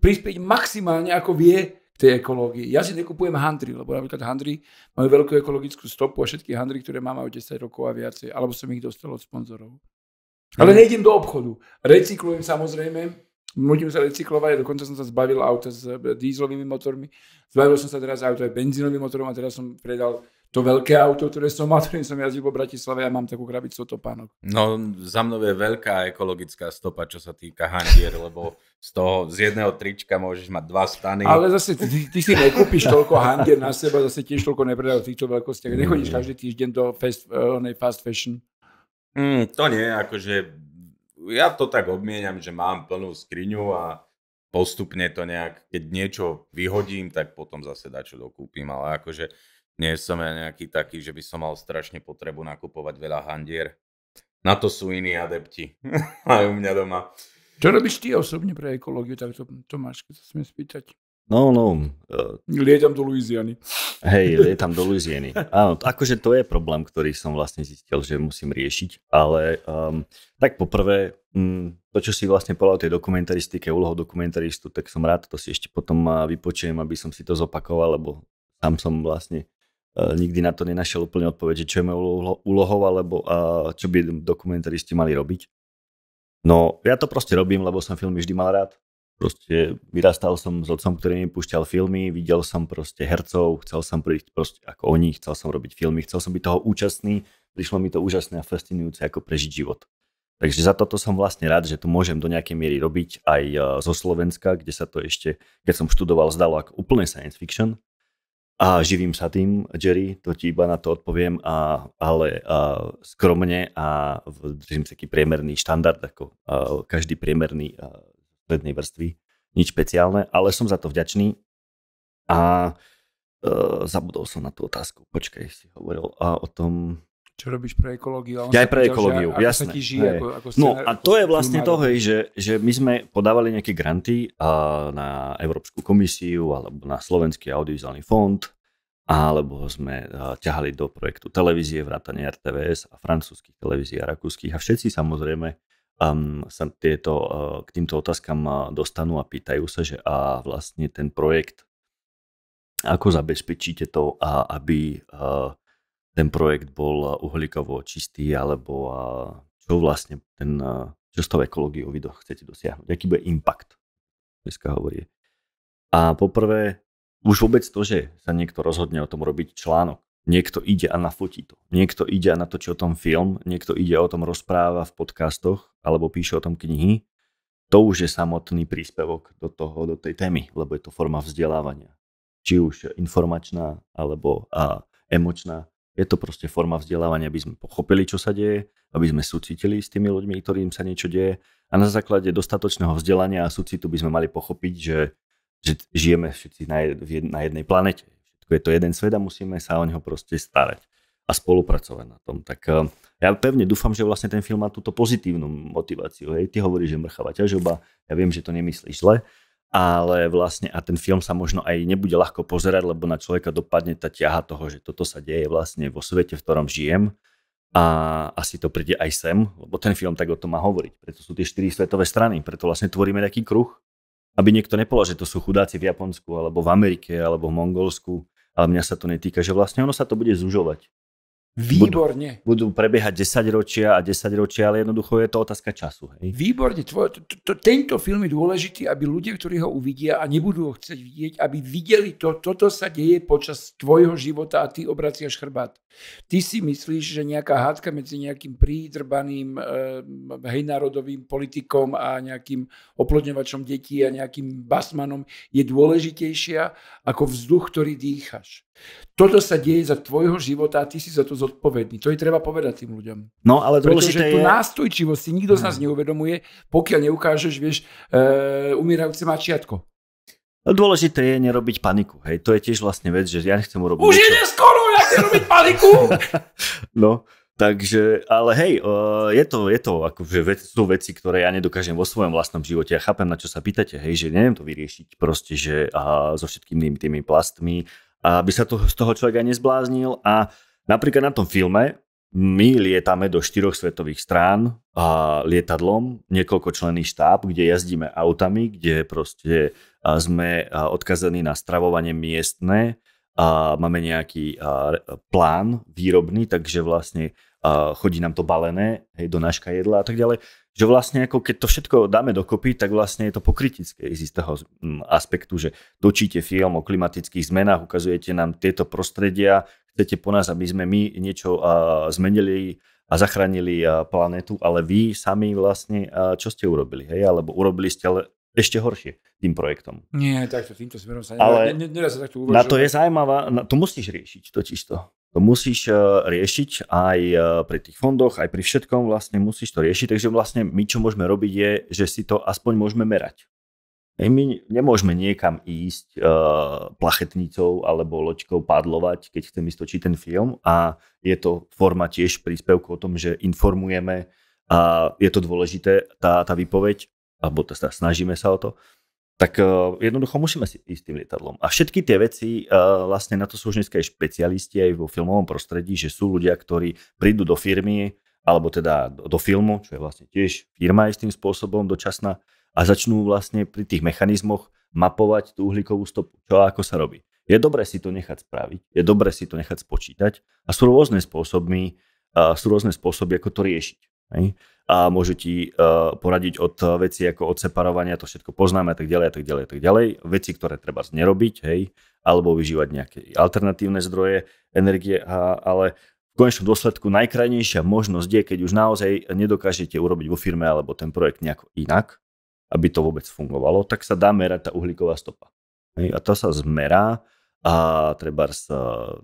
prispieť maximálne, ako vie, tej ekológii. Ja si nekupujem handry, lebo napríklad handry majú veľkú ekologickú stopu a všetky handry, ktoré mám, majú 10 rokov a viacej, alebo som ich dostal od sponzorov. Ale mhm. nejdem do obchodu. Recyklujem samozrejme, nutím sa recyklovať, dokonca som sa zbavil auta s dízlovými motormi, zbavil som sa teraz auta aj benzínovým motorom a teraz som predal to veľké auto, ktoré som mal, <laughs> ktorým som jazdil po Bratislave a ja mám takú krabicu topánok. No, za mnou je veľká ekologická stopa, čo sa týka handier, lebo z toho, z jedného trička môžeš mať dva stany. Ale zase ty, ty si nekúpiš toľko handier na seba, zase tiež toľko nepredajú v týchto veľkostiach. Mm. Nechodíš každý týždeň do fast, uh, eh, fast fashion? Mm, to nie, akože ja to tak obmieniam, že mám plnú skriňu a postupne to nejak, keď niečo vyhodím, tak potom zase dačo dokúpim, ale akože nie som ja nejaký taký, že by som mal strašne potrebu nakupovať veľa handier. Na to sú iní adepti. <laughs> Aj u mňa doma. Čo robíš ty osobne pre ekológiu, tak to, Tomáš, keď sa smiem spýtať? No, no. Uh, lietam do Luiziany. Hej, <laughs> lietam do Luiziany. Áno, akože to je problém, ktorý som vlastne zistil, že musím riešiť, ale um, tak poprvé, um, to, čo si vlastne povedal o tej dokumentaristike, úlohou dokumentaristu, tak som rád, to si ešte potom e, vypočujem, aby som si to zopakoval, lebo tam som vlastne Eh, nikdy na to nenašiel úplne odpoveď, že čo je mojou úlohou alebo čo by dokumentaristi mali robiť. No ja to proste robím, lebo som filmy vždy mal rád. Proste vyrastal som s otcom, ktorý mi púšťal filmy, videl som proste hercov, chcel som prísť proste ako oni, chcel som robiť filmy, chcel som byť toho účastný, prišlo mi to úžasné a fascinujúce ako prežiť život. Takže za toto som vlastne rád, že to môžem do nejakej miery robiť aj eh, zo Slovenska, kde sa to ešte, keď som študoval, zdalo ako úplne science fiction, a živím sa tým, Jerry, to ti iba na to odpoviem, a, ale a, skromne a držím taký priemerný štandard, ako a, každý priemerný a, strednej vrstvy. Nič špeciálne, ale som za to vďačný. A a e, zabudol som na tú otázku, počkaj, si hovoril a, o tom čo robíš pre ekológiu. ja aj pre pýtal, ekológiu, že, jasné. Sa ti žije, ako, ako no a to je vlastne to, hej, že, že my sme podávali nejaké granty uh, na Európsku komisiu alebo na Slovenský audiovizuálny fond alebo sme uh, ťahali do projektu televízie, vrátane RTVS a francúzských televízií a rakúskych a všetci samozrejme um, sa tieto, uh, k týmto otázkam uh, dostanú a pýtajú sa, že a vlastne ten projekt, ako zabezpečíte to, uh, aby uh, ten projekt bol eh, uhlíkovo čistý, alebo a eh, čo vlastne ten, eh, čo s tou ekológiou vy chcete dosiahnuť, aký bude impact, dneska hovorí. A poprvé, už vôbec to, že sa niekto rozhodne o tom robiť článok, niekto ide a nafotí to, niekto ide a natočí o tom film, niekto ide a o tom rozpráva v podcastoch alebo píše o tom knihy, to už je samotný príspevok do, toho, do tej témy, lebo je to forma vzdelávania. Či už informačná, alebo a, emočná, je to proste forma vzdelávania, aby sme pochopili, čo sa deje, aby sme súcitili s tými ľuďmi, ktorým sa niečo deje a na základe dostatočného vzdelania a súcitu by sme mali pochopiť, že, že žijeme všetci na, jed, na jednej planete. Všetko je to jeden svet a musíme sa o neho proste starať a spolupracovať na tom. Tak eh, ja pevne dúfam, že vlastne ten film má túto pozitívnu motiváciu. Hej. Ty hovoríš, že mrchavá ťažoba, ja viem, že to nemyslíš zle, ale vlastne a ten film sa možno aj nebude ľahko pozerať, lebo na človeka dopadne tá ťaha toho, že toto sa deje vlastne vo svete, v ktorom žijem a asi to príde aj sem, lebo ten film tak o tom má hovoriť. Preto sú tie štyri svetové strany, preto vlastne tvoríme taký kruh, aby niekto nepovedal, že to sú chudáci v Japonsku, alebo v Amerike, alebo v Mongolsku, ale mňa sa to netýka, že vlastne ono sa to bude zužovať. Výborne. Budú, budú prebiehať 10 ročia a 10 ročia, ale jednoducho je to otázka času. Hej? Výborne. Tvoj, to, to, tento film je dôležitý, aby ľudia, ktorí ho uvidia a nebudú ho chcieť vidieť, aby videli to, toto sa deje počas tvojho života a ty obraciaš chrbát. Ty si myslíš, že nejaká hádka medzi nejakým prídrbaným e, hejnárodovým politikom a nejakým oplodňovačom detí a nejakým basmanom je dôležitejšia ako vzduch, ktorý dýchaš. Toto sa deje za tvojho života a ty si za to zodpovedný. To je treba povedať tým ľuďom. No, ale dôležité Pretože tú nástojčivosť si nikto z nás neuvedomuje, pokiaľ neukážeš, vieš, e, umierajúce mačiatko. No, dôležité je nerobiť paniku. Hej, to je tiež vlastne vec, že ja nechcem urobiť Už je skoro, ja chcem robiť paniku! <laughs> no, Takže, ale hej, je to, je to akože vec, sú veci, ktoré ja nedokážem vo svojom vlastnom živote. Ja chápem, na čo sa pýtate, hej, že neviem to vyriešiť proste, že a so všetkými tými plastmi aby sa to, z toho človek aj nezbláznil. A napríklad na tom filme my lietame do štyroch svetových strán a lietadlom, člený štáb, kde jazdíme autami, kde proste sme odkazaní na stravovanie miestne, a máme nejaký plán výrobný, takže vlastne chodí nám to balené hej, do náška jedla a tak ďalej že vlastne ako keď to všetko dáme dokopy, tak vlastne je to pokritické z istého mm, aspektu, že točíte film o klimatických zmenách, ukazujete nám tieto prostredia, chcete po nás, aby sme my niečo zmenili a zachránili planetu, ale vy sami vlastne čo ste urobili, hej? Alebo urobili ste ale ešte horšie tým projektom. Nie, takto týmto smerom sa nedá, ale nedá sa takto uvažovať. Na to je zaujímavá, na, to musíš riešiť totiž to to musíš eh, riešiť aj eh, pri tých fondoch, aj pri všetkom vlastne musíš to riešiť, takže vlastne my čo môžeme robiť je, že si to aspoň môžeme merať. My nemôžeme niekam ísť uh, plachetnicou alebo loďkou padlovať, keď chceme istočiť ten film a je to forma tiež príspevku o tom, že informujeme a je to dôležité, tá, tá výpoveď, alebo to, teda snažíme sa o to tak uh, jednoducho musíme si ísť tým lietadlom. A všetky tie veci, uh, vlastne na to sú už dneska aj špecialisti aj vo filmovom prostredí, že sú ľudia, ktorí prídu do firmy, alebo teda do filmu, čo je vlastne tiež firma istým spôsobom dočasná, a začnú vlastne pri tých mechanizmoch mapovať tú uhlíkovú stopu, čo a ako sa robí. Je dobre si to nechať spraviť, je dobre si to nechať spočítať a sú rôzne spôsoby, uh, sú rôzne spôsoby, ako to riešiť. Hej? A môžu ti uh, poradiť od e, veci ako od separovania, to všetko poznáme a tak ďalej a tak ďalej a tak ďalej. Veci, ktoré treba nerobiť, hej, alebo vyžívať nejaké alternatívne zdroje energie, a, ale v konečnom dôsledku najkrajnejšia možnosť je, keď už naozaj nedokážete urobiť vo firme alebo ten projekt nejako inak, aby to vôbec fungovalo, tak sa dá merať tá uhlíková stopa. Hej? A to sa zmerá a treba e,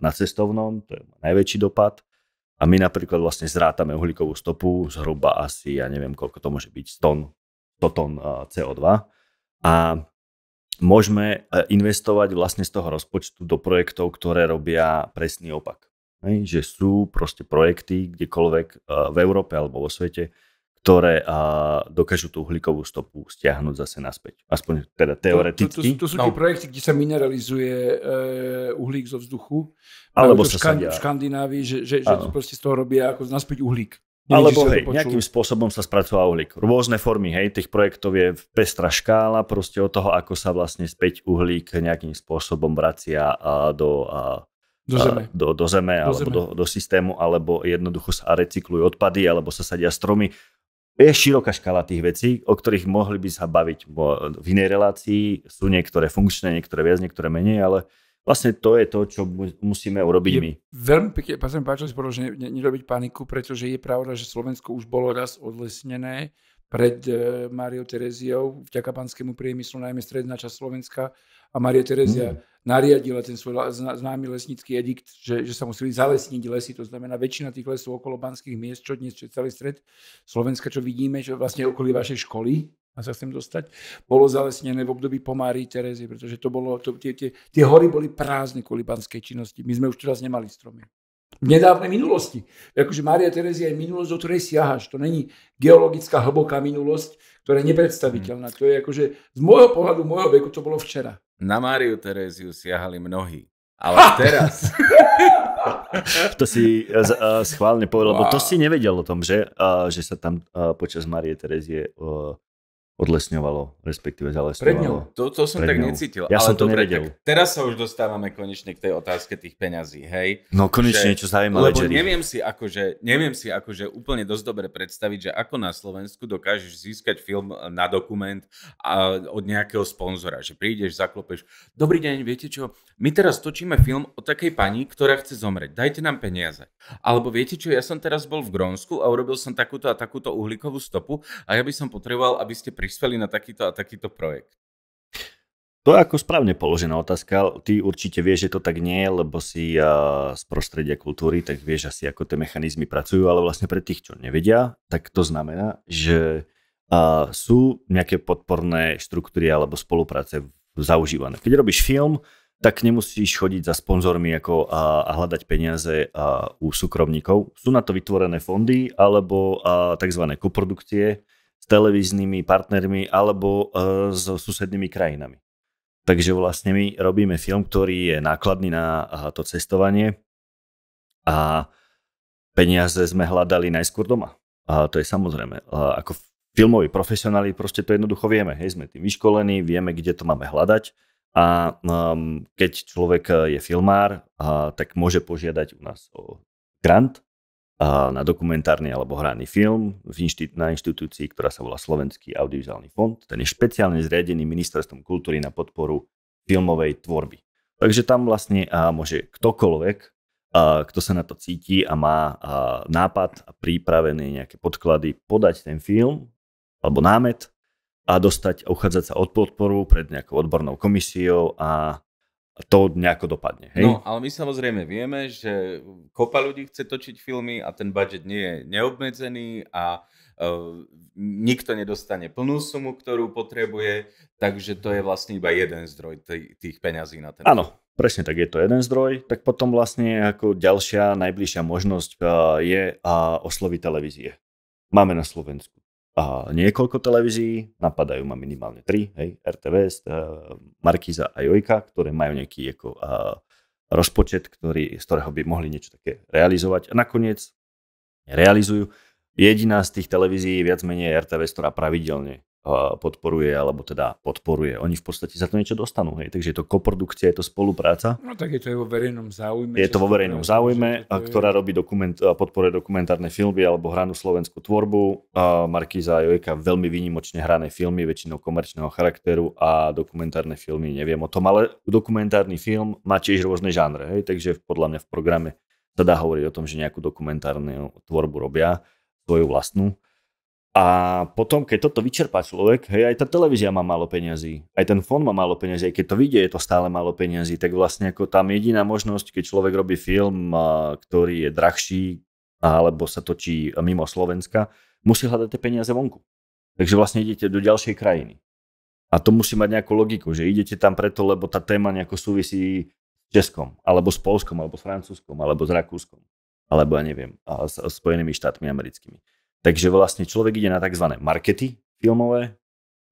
na cestovnom, to je najväčší dopad, a my napríklad vlastne zrátame uhlíkovú stopu zhruba asi, ja neviem, koľko to môže byť, tón, 100 tón CO2. A môžeme e, investovať vlastne z toho rozpočtu do projektov, ktoré robia presný opak. že sú proste projekty kdekoľvek e, v Európe alebo vo svete, ktoré a, dokážu tú uhlíkovú stopu stiahnuť zase naspäť. Aspoň teda teoreticky. To, to, to, to sú no. tie projekty, kde sa mineralizuje e, uhlík zo vzduchu. Alebo sa škan- v Škandinávii, že, že, že proste z toho robia ako naspäť uhlík. Neviem, Alebo hej, nejakým spôsobom sa spracová uhlík. Rôzne formy, hej, tých projektov je pestrá škála proste od toho, ako sa vlastne späť uhlík nejakým spôsobom vracia a do, a, do zeme, do, do zeme do alebo zeme. Do, do systému, alebo jednoducho sa recyklujú odpady, alebo sa sadia stromy je široká škala tých vecí, o ktorých mohli by sa baviť v inej relácii. Sú niektoré funkčné, niektoré viac, niektoré menej, ale vlastne to je to, čo musíme urobiť je my. Veľmi pekne, sa že nerobiť paniku, pretože je pravda, že Slovensko už bolo raz odlesnené pred eh, Máriou Tereziou, vďaka panskému priemyslu, najmä stredná časť Slovenska. A Maria Terezia mm. nariadila ten svoj známy lesnícky edikt, že, že sa museli zalesniť lesy, to znamená väčšina tých lesov okolo banských miest, čo dnes je celý stred Slovenska, čo vidíme, že vlastne okolí vašej školy, a sa chcem dostať, bolo zalesnené v období po Márii Terezie, pretože to bolo, to, tie, tie, tie hory boli prázdne kvôli banskej činnosti. My sme už teraz nemali stromy v nedávnej minulosti. Akože Maria Terezia je minulosť, do ktorej siahaš. To není geologická hlboká minulosť, ktorá je nepredstaviteľná. Hmm. To je akože z môjho pohľadu, môjho veku to bolo včera. Na Máriu Tereziu siahali mnohí. Ale ha! teraz... <laughs> to si eh, eh, schválne povedal, wow. lebo to si nevedel o tom, že, eh, že sa tam počas Marie Terezie odlesňovalo, respektíve zalesňovalo. Pred ňou. To, to som Pred tak ňou. necítil. Ja ale som to dobre, nevedel. Tak teraz sa už dostávame konečne k tej otázke tých peňazí, hej? No konečne že, niečo zaujímavé. Lebo Jerry. neviem si, akože, neviem si akože úplne dosť dobre predstaviť, že ako na Slovensku dokážeš získať film e, na dokument a, od nejakého sponzora, že prídeš, zaklopeš. Dobrý deň, viete čo? My teraz točíme film o takej pani, ktorá chce zomrieť. Dajte nám peniaze. Alebo viete čo, ja som teraz bol v Grónsku a urobil som takúto a takúto uhlíkovú stopu a ja by som potreboval, aby ste pri prispeli na takýto a takýto projekt? To je ako správne položená otázka. Ty určite vieš, že to tak nie je, lebo si uh, z prostredia kultúry, tak vieš asi, ako tie mechanizmy pracujú, ale vlastne pre tých, čo nevedia, tak to znamená, že uh, sú nejaké podporné štruktúry alebo spolupráce zaužívané. Keď robíš film, tak nemusíš chodiť za sponzormi ako a, a hľadať peniaze a, u súkromníkov. Sú na to vytvorené fondy alebo a, tzv. koprodukcie, s televíznymi partnermi alebo e, s susednými krajinami. Takže vlastne my robíme film, ktorý je nákladný na e, to cestovanie a peniaze sme hľadali najskôr doma. A to je samozrejme. A e, ako filmoví profesionáli proste to jednoducho vieme. Hej, sme tým vyškolení, vieme, kde to máme hľadať. A um, keď človek je filmár, a, tak môže požiadať u nás o grant na dokumentárny alebo hraný film v inštit- na inštitúcii, ktorá sa volá Slovenský audiovizuálny fond. Ten je špeciálne zriadený ministerstvom kultúry na podporu filmovej tvorby. Takže tam vlastne a, môže ktokoľvek, a, kto sa na to cíti a má a, nápad a prípravené nejaké podklady, podať ten film alebo námet a dostať a uchádzať sa od podporu pred nejakou odbornou komisiou a to nejako dopadne. Hej? No, ale my samozrejme vieme, že kopa ľudí chce točiť filmy a ten budget nie je neobmedzený a uh, nikto nedostane plnú sumu, ktorú potrebuje, takže to je vlastne iba jeden zdroj t- tých peňazí na ten Áno, presne tak je to jeden zdroj, tak potom vlastne ako ďalšia najbližšia možnosť uh, je uh, e, osloviť televízie. Máme na Slovensku a niekoľko televízií, napadajú ma minimálne tri, hej, RTVS, eh, Markiza a Jojka, ktoré majú nejaký ako, uh, rozpočet, ktorý, z ktorého by mohli niečo také realizovať a nakoniec realizujú. Jediná z tých televízií je viac menej RTVS, ktorá pravidelne podporuje, alebo teda podporuje. Oni v podstate za to niečo dostanú. Hej. Takže je to koprodukcia, je to spolupráca. No tak je to aj vo verejnom záujme. Je to vo verejnom záujme, to je... ktorá robí dokument, podporuje dokumentárne filmy alebo hranú slovenskú tvorbu. Markíza Jojka veľmi výnimočne hrané filmy, väčšinou komerčného charakteru a dokumentárne filmy, neviem o tom, ale dokumentárny film má tiež rôzne žánre, hej, takže podľa mňa v programe sa dá hovoriť o tom, že nejakú dokumentárnu tvorbu robia, svoju vlastnú a potom, keď toto vyčerpá človek, hej, aj tá televízia má málo peňazí, aj ten fond má málo peňazí, aj keď to vidie, je to stále málo peňazí, tak vlastne ako tam jediná možnosť, keď človek robí film, ktorý je drahší, alebo sa točí mimo Slovenska, musí hľadať tie peniaze vonku. Takže vlastne idete do ďalšej krajiny. A to musí mať nejakú logiku, že idete tam preto, lebo tá téma nejako súvisí s Českom, alebo s Polskom, alebo s Francúzskom, alebo s Rakúskom, alebo ja neviem, a s, s Spojenými štátmi americkými. Takže vlastne človek ide na tzv. markety filmové,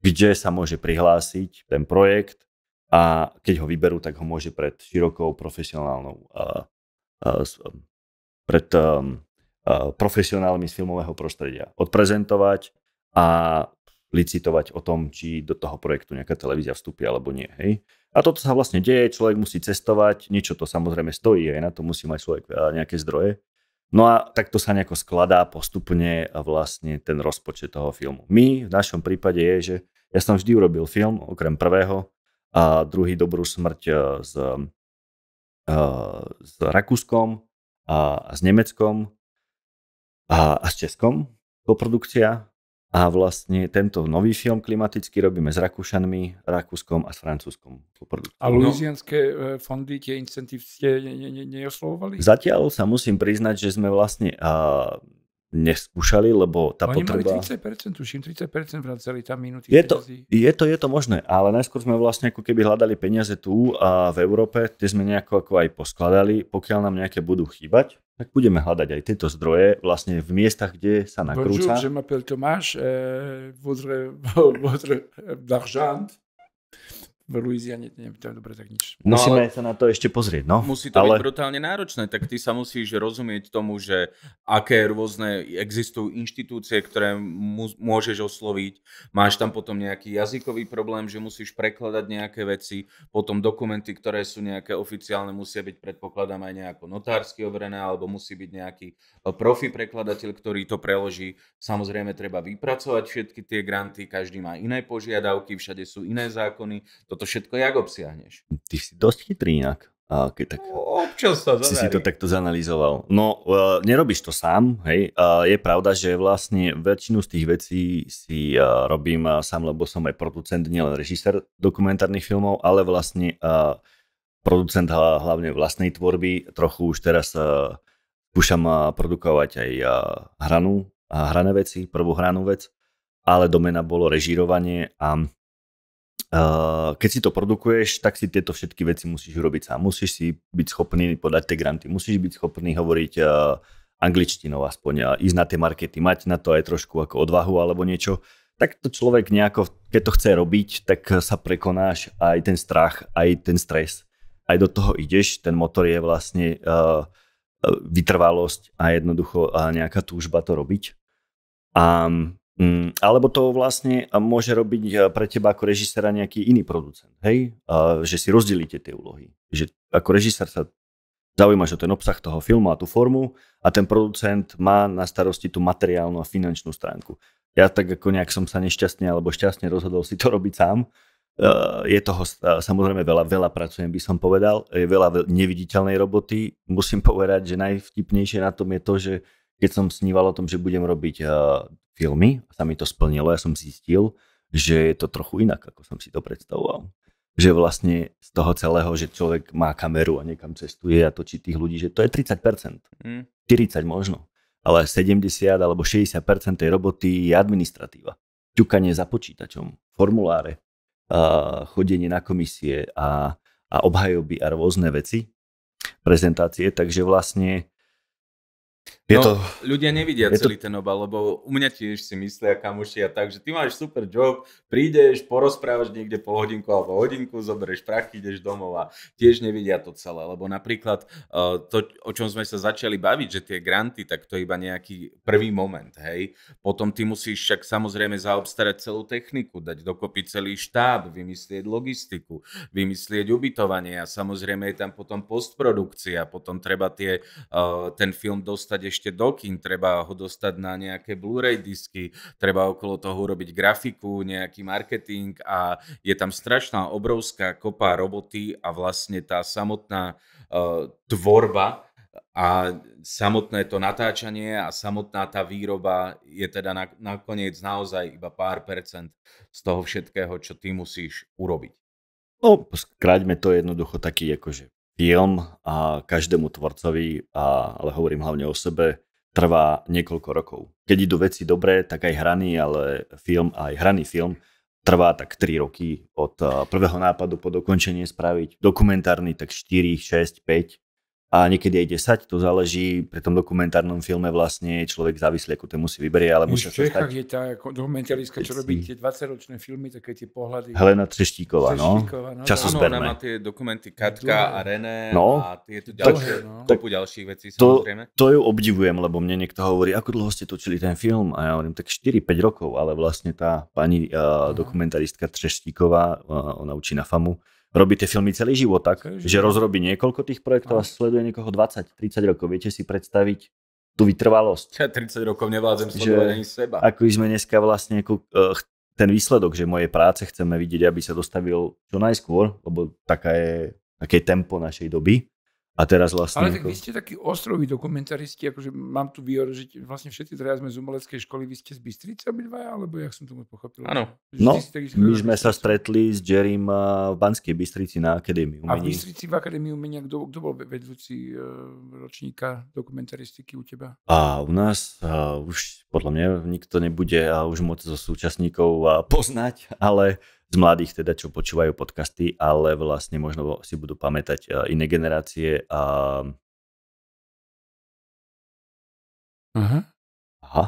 kde sa môže prihlásiť ten projekt a keď ho vyberú, tak ho môže pred širokou profesionálnou uh, uh, pred um, uh, profesionálmi z filmového prostredia odprezentovať a licitovať o tom, či do toho projektu nejaká televízia vstúpi alebo nie. Hej? A toto sa vlastne deje, človek musí cestovať, niečo to samozrejme stojí, aj na to musí mať človek nejaké zdroje, No a takto sa nejako skladá postupne vlastne ten rozpočet toho filmu. My v našom prípade je, že ja som vždy urobil film, okrem prvého, a druhý Dobrú smrť e, s, e, s Rakúskom a s Nemeckom a, a s Českom koprodukcia a vlastne tento nový film klimatický robíme s Rakúšanmi, Rakúskom a s Francúzskom. A no. luizianské e, fondy, tie incentívy ste ne, ne, neoslovovali? Zatiaľ sa musím priznať, že sme vlastne uh, neskúšali, lebo tá Oni potreba... Oni 30%, tuším 30% vracali tam minúty. Je to, je to, je to možné, ale najskôr sme vlastne ako keby hľadali peniaze tu a v Európe, tie sme nejako ako aj poskladali, pokiaľ nám nejaké budú chýbať, tak budeme hľadať aj tieto zdroje vlastne v miestach, kde sa nakrúca. Bonjour, je m'appelle Tomáš, eh, votre, votre d'argent, v Louisiane, neviem, to je dobre, tak nič. No, Musíme ale... sa na to ešte pozrieť, no. Musí to ale... byť brutálne náročné, tak ty sa musíš rozumieť tomu, že aké rôzne existujú inštitúcie, ktoré mu, môžeš osloviť. Máš tam potom nejaký jazykový problém, že musíš prekladať nejaké veci, potom dokumenty, ktoré sú nejaké oficiálne, musia byť predpokladám aj nejako notársky overené, alebo musí byť nejaký eh, profi prekladateľ, ktorý to preloží. Samozrejme, treba vypracovať všetky tie granty, každý má iné požiadavky, všade sú iné zákony, to toto všetko jak obsiahneš? Ty si dosť chytrý inak. A keď tak, no, občas sa Si si to takto zanalizoval. No, uh, nerobíš to sám, hej. Uh, je pravda, že vlastne väčšinu z tých vecí si uh, robím uh, sám, lebo som aj producent, nielen režisér dokumentárnych filmov, ale vlastne uh, producent hlavne vlastnej tvorby. Trochu už teraz uh, skúšam uh, produkovať aj uh, hranu, uh, hrané veci, prvú hranú vec, ale domena bolo režírovanie a Eh, keď si to produkuješ, tak si tieto všetky veci musíš urobiť sám. Musíš si byť schopný podať tie granty, musíš byť schopný hovoriť eh, angličtinou aspoň a ísť na tie markety, mať na to aj trošku ako odvahu alebo niečo, tak to človek nejako, keď to chce robiť, tak sa prekonáš aj ten strach, aj ten stres. Aj do toho ideš, ten motor je vlastne uh, vytrvalosť a jednoducho uh, nejaká túžba to robiť. A um, Mm, alebo to vlastne e, môže robiť e, pre teba ako režisera nejaký iný producent, hej? A, že si rozdelíte tie úlohy. Že ako režisér sa zaujímaš o ten obsah toho filmu a tú formu a ten producent má na starosti tú materiálnu a finančnú stránku. Ja tak ako nejak som sa nešťastne alebo šťastne rozhodol si to robiť sám. E, je toho samozrejme veľa, veľa pracujem by som povedal, je veľa neviditeľnej roboty. Musím povedať, že najvtipnejšie na tom je to, že keď som sníval o tom, že budem robiť uh, filmy, a sa mi to splnilo, ja som zistil, že je to trochu inak, ako som si to predstavoval. Že vlastne z toho celého, že človek má kameru a niekam cestuje a točí tých ľudí, že to je 30%, mm. 40 možno, ale 70 alebo 60% tej roboty je administratíva. Čukanie za počítačom, formuláre, a eh, chodenie na komisie a, a obhajoby a rôzne veci, prezentácie, takže vlastne je no, to... ľudia nevidia je celý to... ten obal, lebo u mňa tiež si myslia kamošia tak, že ty máš super job, prídeš, porozprávaš niekde pol hodinku alebo hodinku, zoberieš prachy, ideš domov a tiež nevidia to celé, lebo napríklad eh, to, o čom sme sa začali baviť, že tie granty, tak to je iba nejaký prvý moment, hej. Potom ty musíš však samozrejme zaobstarať celú techniku, dať dokopy celý štáb, vymyslieť logistiku, vymyslieť ubytovanie a samozrejme je tam potom postprodukcia, potom treba tie, eh, ten film dostať dostať ešte do kin, treba ho dostať na nejaké Blu-ray disky, treba okolo toho urobiť grafiku, nejaký marketing a je tam strašná obrovská kopa roboty a vlastne tá samotná uh, tvorba a samotné to natáčanie a samotná tá výroba je teda na, nakoniec naozaj iba pár percent z toho všetkého, čo ty musíš urobiť. No, skráťme to jednoducho taký akože film a každému tvorcovi, a, ale hovorím hlavne o sebe, trvá niekoľko rokov. Keď idú veci dobre, tak aj hraný, ale film, aj hraný film trvá tak 3 roky od prvého nápadu po dokončenie spraviť. Dokumentárny tak 4, 6, 5 a niekedy aj 10, to záleží, pri tom dokumentárnom filme vlastne človek závislý, ako to si vyberie, ale musí sa stať... je tá dokumentalistka, čo robí tie 20-ročné filmy, také tie pohľady... Helena Treštíková, no. no Časozberné. Áno, ona má tie dokumenty Katka a René no, a tu ďalšie, no. tak, no. ďalších vecí, to, samozrejme. To ju obdivujem, lebo mne niekto hovorí, ako dlho ste točili ten film a ja hovorím, tak 4-5 rokov, ale vlastne tá pani uh, dokumentaristka Treštíková, uh, ona učí na FAMu, robí tie filmy celý život tak, celý že rozrobí niekoľko tých projektov a sleduje niekoho 20-30 rokov. Viete si predstaviť tú vytrvalosť. Ja 30 rokov nevládzem sledovať ani seba. Ako sme dneska vlastne eh, ten výsledok, že moje práce chceme vidieť, aby sa dostavil čo najskôr, lebo taká je, také je tempo našej doby. A teraz vlastne... Ale tak vy ste takí ostroví dokumentaristi, akože mám tu výhodu, že vlastne všetci traja sme z umeleckej školy, vy ste z Bystrice obidvaja, alebo jak som tomu pochopil? Áno. No, my sme sa stretli s Jerrym eh, v Banskej Bystrici na Akadémii A v Bystrici v Akadémii umenia, kto, kto bol vedúci eh, ročníka dokumentaristiky u teba? A u nás a eh, už podľa mňa nikto nebude a už moc zo súčasníkov poznať, ale z mladých teda, čo počúvajú podcasty, ale vlastne možno si budú pamätať eh, iné generácie a... Aha. Aha.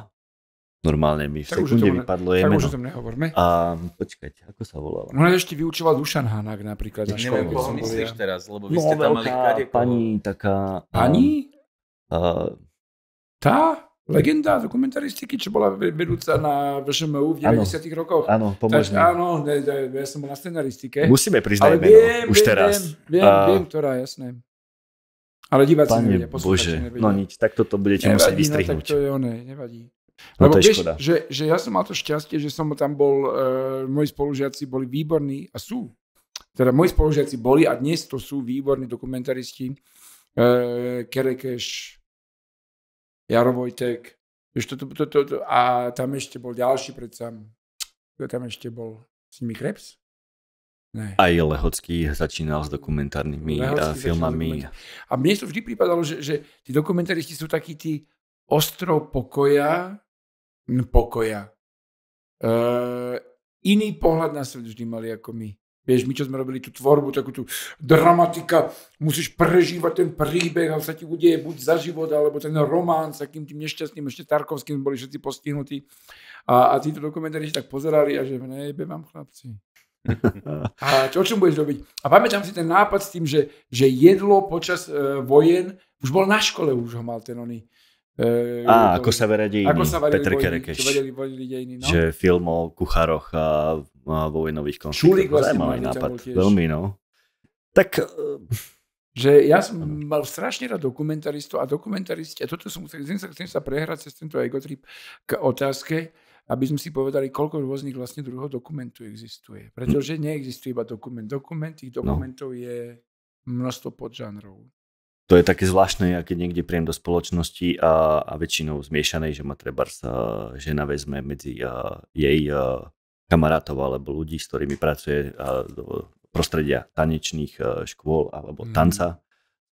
Normálne mi v tak sekunde ne, vypadlo je tak už o tom nehovorme. A počkať, ako sa volalo? Ona ešte vyučoval Dušan Hanák napríklad. Ja na neviem, koho myslíš povedal. teraz, lebo vy no, ste tam mali kadekoho. pani taká... Pani? Uh, tá? legenda dokumentaristiky, čo bola vedúca na VŠMU v 90 rokoch. Áno, pomôžem. Áno, ne, ne, ja som bol na scenaristike. Musíme priznať meno, viem, už viem, teraz. Viem, viem, uh... viem, ktorá, jasné. Ale diváci Pane nevedia, Bože, no nevedia. no nič, tak toto budete nevadí, musieť vystrihnúť. No, tak to je oné, nevadí. No Lebo to je vieš, škoda. Že, že ja som mal to šťastie, že som tam bol, uh, moji spolužiaci boli výborní a sú. Teda moji spolužiaci boli a dnes to sú výborní dokumentaristi. E, Kerekeš, Jaro Vojtek, vieš, to, to, to, to, a tam ešte bol ďalší predsa, tam ešte bol Simi Krebs? Ne. Aj Lehocký začínal s dokumentárnymi eh, Lehocký filmami. A mne to vždy prípadalo, že, že tí dokumentaristi sú takí tí ostrov pokoja, hm, pokoja. E, iný pohľad na svet vždy mali ako my. Vieš, my čo sme robili tú tvorbu, takú tú dramatika, musíš prežívať ten príbeh ale sa ti udeje buď za život, alebo ten román s takým tým nešťastným, ešte Tarkovským boli všetci postihnutí. A, a títo dokumentári tak pozerali a že v no, nejbe vám chlapci. <laughs> A čo, o čom budeš robiť? A pamätám si ten nápad s tým, že, že jedlo počas e, vojen, už bol na škole, už ho mal ten oný Ehm, Á, e, ako sa vedeli ako sa Petr Kerekeš. Čo dejiny, no? Že film o kuchároch a, a vojnových konfliktoch. Šulík vlastne Zaujímavý nápad, tiež. veľmi no. Tak... E, Že ja som mal strašne rád dokumentaristov a dokumentaristi, a toto som chcel, chcem sa, chcem sa prehrať cez tento egotrip k otázke, aby sme si povedali, koľko rôznych vlastne druhov dokumentu existuje. Pretože neexistuje iba dokument. Dokument, tých no. dokumentov no. je množstvo podžanrov to je také zvláštne, ja keď niekde príjem do spoločnosti a, a väčšinou zmiešanej, že ma treba sa žena vezme medzi a, jej a, kamarátov alebo ľudí, s ktorými pracuje a, do prostredia tanečných a, škôl alebo mm. tanca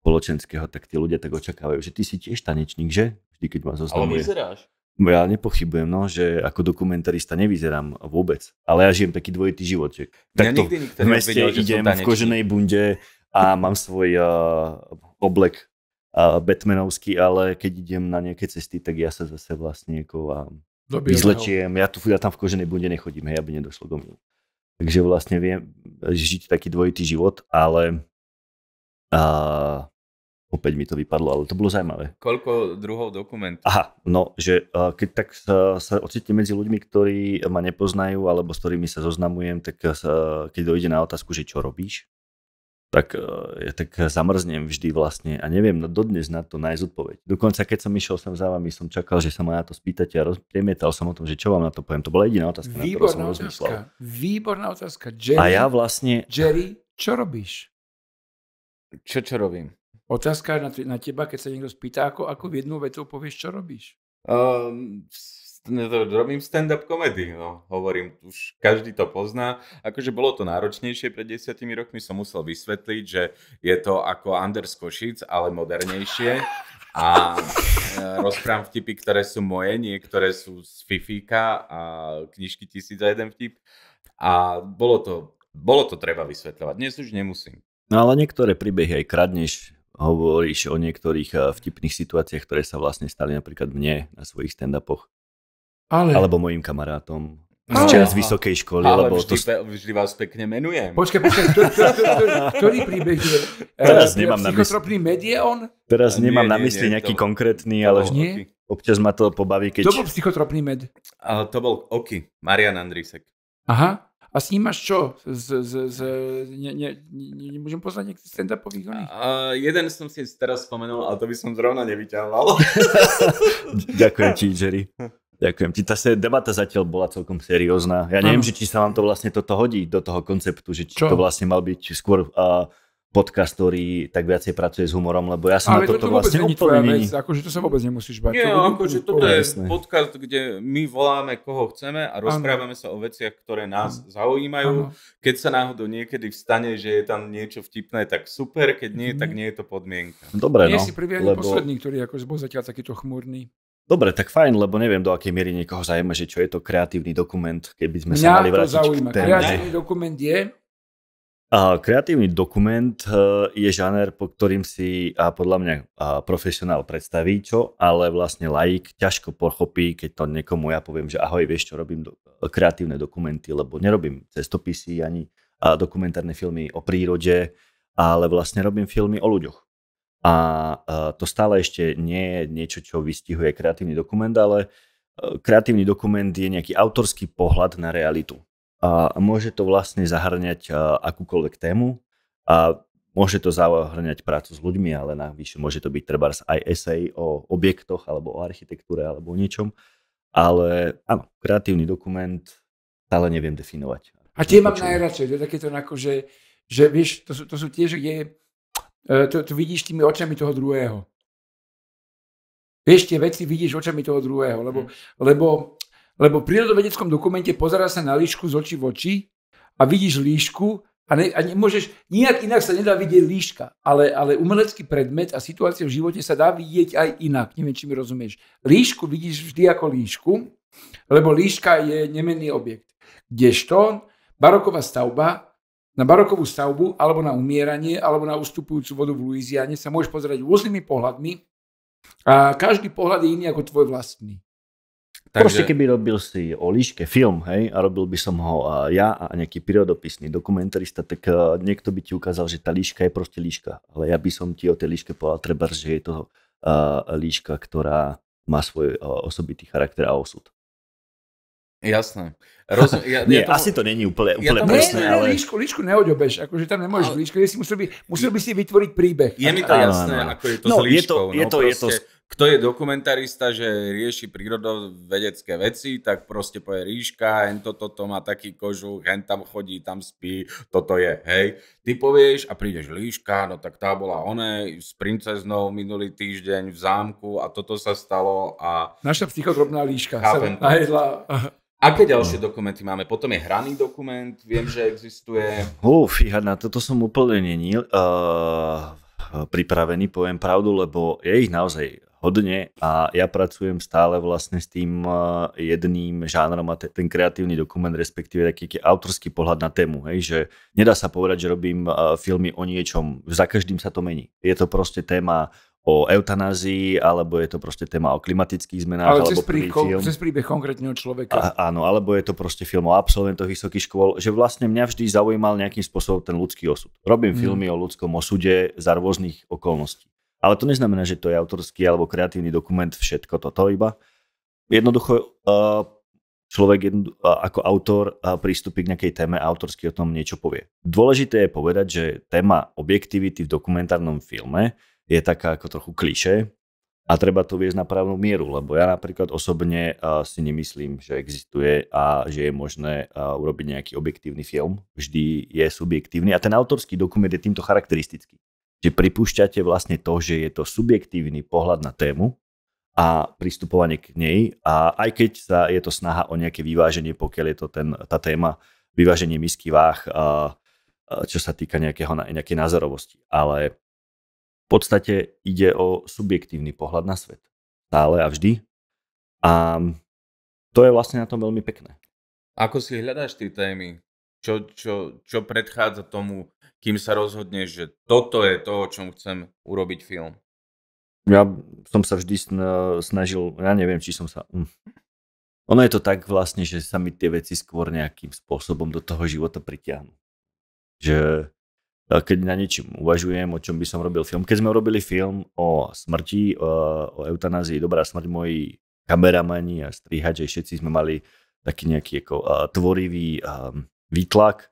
spoločenského, tak tí ľudia tak očakávajú, že ty si tiež tanečník, že? Vždy, keď ma zoznamuje. Ale vyzeráš. Ja nepochybujem, no, že ako dokumentarista nevyzerám vôbec. Ale ja žijem taký dvojitý život, že takto ja v meste vedel, idem v koženej bunde, a mám svoj uh, oblek uh, Batmanovský, ale keď idem na nejaké cesty, tak ja sa zase vlastne ako vyzlečiem. Ja, tu, ja tam v koženej bunde nechodím, hej, aby nedošlo do mňa. Takže vlastne viem žiť taký dvojitý život, ale uh, Opäť mi to vypadlo, ale to bolo zaujímavé. Koľko druhov dokumentov? Aha, no, že eh, keď tak sa, sa ocitnem medzi ľuďmi, ktorí ma nepoznajú alebo s ktorými sa zoznamujem, tak sa, keď dojde na otázku, že čo robíš, tak e, ja tak zamrznem vždy vlastne a neviem no dodnes na to nájsť odpoveď. Dokonca keď som išiel sem za vami, som čakal, že sa ma na to spýtate a rozpremietal som o tom, že čo vám na to poviem. To bola jediná otázka, Výborná na ktorú som otázka. Výborná otázka. Jerry, a ja vlastne... Jerry, čo robíš? Čo, čo robím? Otázka na, na teba, keď sa niekto spýta, ako, ako v jednu vetu povieš, čo robíš? Um, robím stand-up komedy, no, hovorím, už každý to pozná. Akože bolo to náročnejšie pred desiatými rokmi, som musel vysvetliť, že je to ako Anders Košic, ale modernejšie. A e, rozprávam vtipy, ktoré sú moje, niektoré sú z Fifíka a knižky 1001 vtip. A bolo to, bolo to treba vysvetľovať, dnes už nemusím. No ale niektoré príbehy aj kradneš, hovoríš o niektorých e, vtipných situáciách, ktoré sa vlastne stali napríklad mne na svojich stand-upoch. Ale... Alebo mojim kamarátom. Ale... Z vysokej školy, ale lebo vždy, to... vždy vás pekne menujem. Počkaj, počkaj, ktorý, ktorý, ktorý, ktorý príbeh je? Eh, teraz e, nemám na mysli... Psychotropný medión? Teraz nie, nemám nie, na mysli nie, nejaký to... konkrétny, ale... Nie? Občas ma to pobaví, keď... To bol psychotropný med. A to bol Oky, Marian Andrisek. Aha. A s ním máš čo? Z, z, z, ne, ne, ne, nemôžem poznať nejaký stand upový oných? jeden som si teraz spomenul, ale to by som zrovna nevyťahoval. <laughs> Ďakujem ti, Jerry. <laughs> Ďakujem ti. Tá debata zatiaľ bola celkom seriózna. Ja neviem, že či sa vám to vlastne toto hodí do toho konceptu, že či Čo? to vlastne mal byť skôr uh, podcast, ktorý tak viacej pracuje s humorom, lebo ja som Ale na toto, vlastne úplne není. Akože to sa vôbec nemusíš bať. Nie, to no, akože toto je jasné. podcast, kde my voláme, koho chceme a rozprávame ano. sa o veciach, ktoré nás ano. zaujímajú. Ano. Keď sa náhodou niekedy vstane, že je tam niečo vtipné, tak super, keď nie, tak mhm. nie je to podmienka. Dobre, nie no. Nie si prvý lebo... posledný, ktorý ako zatiaľ takýto chmúrny. Dobre, tak fajn, lebo neviem, do akej miery niekoho zaujíma, že čo je to kreatívny dokument, keby sme Mňa sa mali vrátiť to zaujíma. K téme. Kreatívny dokument je? A, kreatívny dokument e, je žáner, po ktorým si a podľa mňa a profesionál predstaví čo, ale vlastne laik ťažko pochopí, keď to niekomu ja poviem, že ahoj, vieš čo, robím do, kreatívne dokumenty, lebo nerobím cestopisy ani a dokumentárne filmy o prírode, ale vlastne robím filmy o ľuďoch. A e, to stále ešte nie je niečo, čo vystihuje kreatívny dokument, ale e, kreatívny dokument je nejaký autorský pohľad na realitu. A môže to vlastne zahrňať e, akúkoľvek tému a môže to zahrňať prácu s ľuďmi, ale navyše môže to byť treba aj esej o objektoch alebo o architektúre alebo o niečom. Ale áno, kreatívny dokument stále neviem definovať. A tie mám najradšej, to je takéto, že, že vieš, to sú, to sú tiež, kde E, to, to vidíš tými očami toho druhého. Vieš, tie veci vidíš očami toho druhého, lebo, mm. lebo, lebo v prírodovedeckom dokumente pozera sa na líšku z očí v oči a vidíš líšku a, ne, a nemôžeš, nijak inak sa nedá vidieť líška, ale, ale umelecký predmet a situácia v živote sa dá vidieť aj inak. Neviem, či mi rozumieš. Líšku vidíš vždy ako líšku, lebo líška je nemenný objekt. Kdežto baroková stavba na barokovú stavbu, alebo na umieranie, alebo na ustupujúcu vodu v Luiziane sa môžeš pozerať rôznymi pohľadmi a každý pohľad je iný ako tvoj vlastný. Takže... Proste keby robil si o líške film, hej, a robil by som ho ja a nejaký prírodopisný dokumentarista, tak e, niekto by ti ukázal, že tá líška je proste líška. Ale ja by som ti o tej líške povedal treba, že je to uh, e, líška, ktorá má svoj uh, osobitý charakter a osud. Jasné. Rozum, ja, <laughs> Nie, ja tomu, asi to není úplne, úplne ja presné, ne, ne, ale... Líšku, líšku neodobeš, akože tam nemôžeš ale... líšku, si musel by, musel by si vytvoriť príbeh. Je mi to áno, jasné, áno. ako je to no, s líškou. Je to, no, je to, proste, no, je to... Kto je dokumentarista, že rieši prírodovedecké veci, tak proste povie ríška, hen toto to má taký kožu, hen tam chodí, tam spí, toto je, hej. Ty povieš a prídeš líška, no tak tá bola one s princeznou minulý týždeň v zámku a toto sa stalo a... Naša psychotropná líška Chápem sa Aké ďalšie no. dokumenty máme? Potom je hraný dokument, viem, že existuje. Hú, fíha, na toto som úplne není uh, eh, pripravený, poviem pravdu, lebo je ich naozaj hodne a ja pracujem stále vlastne s tým eh, jedným žánrom a ten kreatívny dokument, respektíve taký autorský pohľad na tému, hej, že nedá sa povedať, že robím eh, filmy o niečom, za každým sa to mení. Je to proste téma o eutanázii, alebo je to proste téma o klimatických zmenách. Ale cez, prí, film. cez príbeh konkrétneho človeka. A, áno, alebo je to proste film o absolventoch vysokých škôl, že vlastne mňa vždy zaujímal nejakým spôsobom ten ľudský osud. Robím hmm. filmy o ľudskom osude za rôznych okolností. Ale to neznamená, že to je autorský alebo kreatívny dokument, všetko toto iba. Jednoducho e, človek ako autor prístupí k nejakej téme a autorsky o tom niečo povie. Dôležité je povedať, že téma objektivity v dokumentárnom filme je taká ako trochu kliše a treba to viesť na právnu mieru, lebo ja napríklad osobne eh, si nemyslím, že existuje a že je možné eh, urobiť nejaký objektívny film. Vždy je subjektívny a ten autorský dokument je týmto charakteristický že pripúšťate vlastne to, že je to subjektívny pohľad na tému a pristupovanie k nej a aj keď sa je to snaha o nejaké vyváženie, pokiaľ je to ten, tá téma vyváženie misky váh, eh, čo sa týka nejakého, nejakej názorovosti. Ale v podstate ide o subjektívny pohľad na svet. Stále a vždy. A to je vlastne na tom veľmi pekné. Ako si hľadáš tie témy? Čo, čo, čo predchádza tomu, kým sa rozhodneš, že toto je to, o čom chcem urobiť film? Ja som sa vždy snažil, ja neviem, či som sa... Hm. Ono je to tak vlastne, že sa mi tie veci skôr nejakým spôsobom do toho života pritiahnu. Že Eh, keď na niečím uvažujem, o čom by som robil film. Keď sme robili film o smrti, o, eh, o eutanázii, dobrá smrť, moji kameramani a strihači, všetci sme mali taký nejaký ako, uh, tvorivý um, výtlak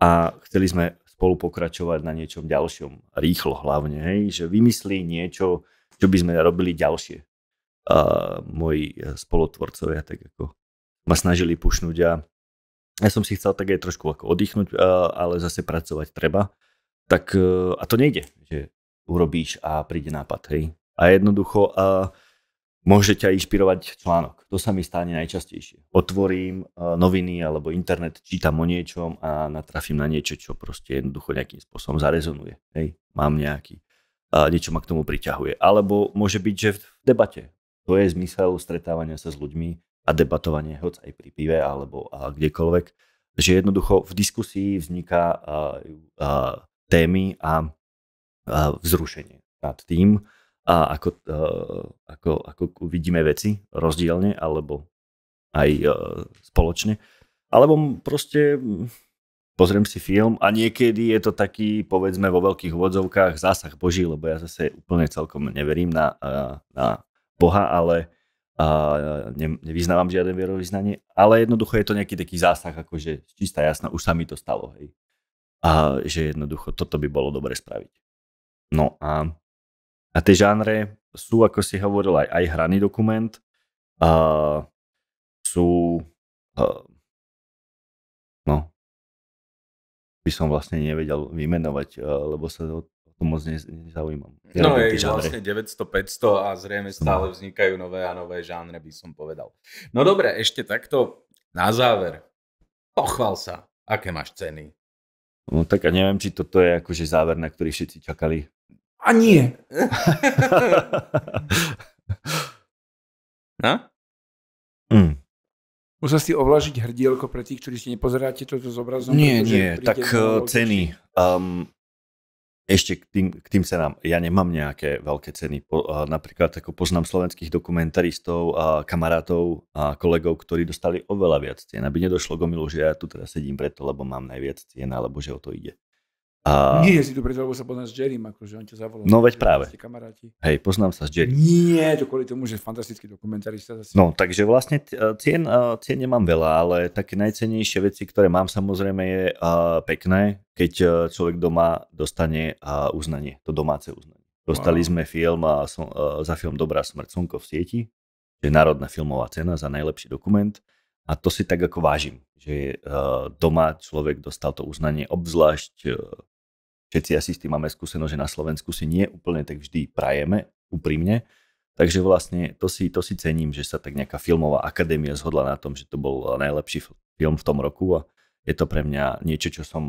a chceli sme spolu pokračovať na niečom ďalšom, rýchlo hlavne, hej, že vymyslí niečo, čo by sme robili ďalšie. Uh, moji spolotvorcovia tak ako ma snažili pušnúť a ja som si chcel tak aj trošku ako oddychnúť, ale zase pracovať treba tak e, a to nejde, že urobíš a príde nápad, hej. A jednoducho a môže ťa inšpirovať článok. To sa mi stane najčastejšie. Otvorím e, noviny alebo internet, čítam o niečom a natrafím na niečo, čo proste jednoducho nejakým spôsobom zarezonuje. Hej, mám nejaký, a niečo ma k tomu priťahuje. Alebo môže byť, že v debate. To je zmysel stretávania sa s ľuďmi a debatovanie, hoc aj pri pive alebo a kdekoľvek, že jednoducho v diskusii vzniká a, a témy a, a vzrušenie nad tým, a ako, e, ako, ako vidíme veci rozdielne alebo aj e, spoločne. Alebo proste pozriem si film a niekedy je to taký, povedzme, vo veľkých vodzovkách zásah Boží, lebo ja zase úplne celkom neverím na, e, na Boha, ale a ne, nevyznávam žiadne vierovýznanie, ale jednoducho je to nejaký taký zásah, akože čistá jasná, už sa mi to stalo, hej a že jednoducho toto by bolo dobre spraviť. No a, a tie žánre sú, ako si hovoril, aj, aj hraný dokument, a, sú a, no by som vlastne nevedel vymenovať, lebo sa o to moc nezaujímam. Ja no je vlastne 900-500 a zrejme stále vznikajú nové a nové žánre, by som povedal. No dobre, ešte takto na záver. Pochval sa, aké máš ceny, No tak a neviem, či toto je akože záver, na ktorý všetci čakali. A nie. <laughs> no? Mm. Musel si ovlažiť hrdielko pre tých, ktorí si nepozeráte toto s obrazom? Nie, nie, tak eh, ceny. Um, ešte k tým, k tým cenám, ja nemám nejaké veľké ceny. Po, a napríklad ako poznám slovenských dokumentaristov, a kamarátov a kolegov, ktorí dostali oveľa viac cien, aby nedošlo k omilu, že ja tu teraz sedím preto, lebo mám najviac cien, alebo že o to ide. A... Nie, si tu preto, lebo sa poznáš s Jerrym, akože on ťa zavolal. No veď práve. kamaráti. Hej, poznám sa s Jerrym. Nie, to kvôli tomu, že fantastický dokumentarista. Zase. No, takže vlastne e, cien, e, cien nemám veľa, ale také najcenejšie veci, ktoré mám samozrejme je uh, pekné, keď človek doma dostane uh, uznanie, to domáce uznanie. Dostali wow. sme film a som, uh, za film Dobrá smrť slnko v sieti, to je národná filmová cena za najlepší dokument. A to si tak ako vážim, že uh, doma človek dostal to uznanie, obzvlášť uh, Všetci asi s tým máme skúsenosť, že na Slovensku si nie úplne tak vždy prajeme, úprimne. Takže vlastne to si, to si cením, že sa tak nejaká filmová akadémia zhodla na tom, že to bol najlepší film v tom roku a je to pre mňa niečo, čo som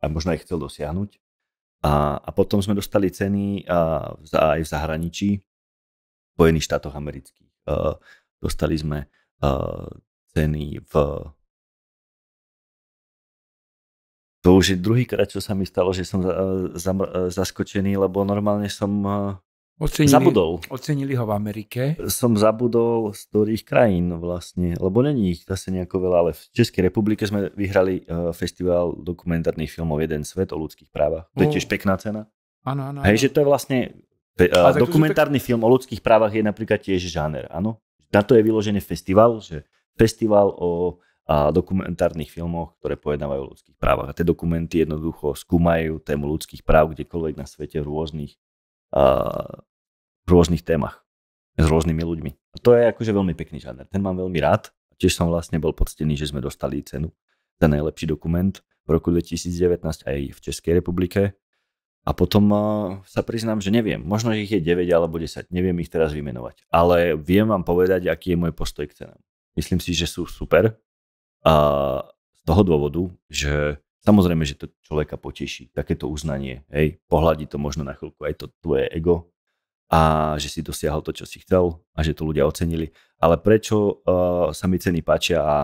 aj možno aj chcel dosiahnuť. A, a potom sme dostali ceny a, aj v zahraničí, v Spojených štátoch amerických. A, dostali sme a, ceny v to už je krát, čo sa mi stalo, že som za, e, za, e, zaskočený, lebo normálne som e, ocenili, zabudol. Ocenili ho v Amerike. Som zabudol z ktorých krajín vlastne, lebo není ich zase nejako veľa, ale v Českej republike sme vyhrali festival dokumentárnych filmov Jeden svet o ľudských právach. To je tiež pekná cena. Áno, áno. Hej, že to je vlastne a dokumentárny pek... film o ľudských právach je napríklad tiež žáner, áno. Na to je vyložený festival, že festival o a dokumentárnych filmoch, ktoré pojednávajú o ľudských právach. A tie dokumenty jednoducho skúmajú tému ľudských práv kdekoľvek na svete v rôznych, v rôznych témach s rôznymi ľuďmi. A to je akože veľmi pekný žáner. Ten mám veľmi rád. Tiež som vlastne bol poctený, že sme dostali cenu za najlepší dokument v roku 2019 aj v Českej republike. A potom sa priznám, že neviem. Možno, ich je 9 alebo 10. Neviem ich teraz vymenovať. Ale viem vám povedať, aký je môj postoj k cenám. Myslím si, že sú super, a z toho dôvodu, že samozrejme, že to človeka poteší, takéto uznanie, hej, pohľadí to možno na chvíľku aj to tvoje ego a že si dosiahol to, čo si chcel a že to ľudia ocenili. Ale prečo uh, sa mi ceny páčia a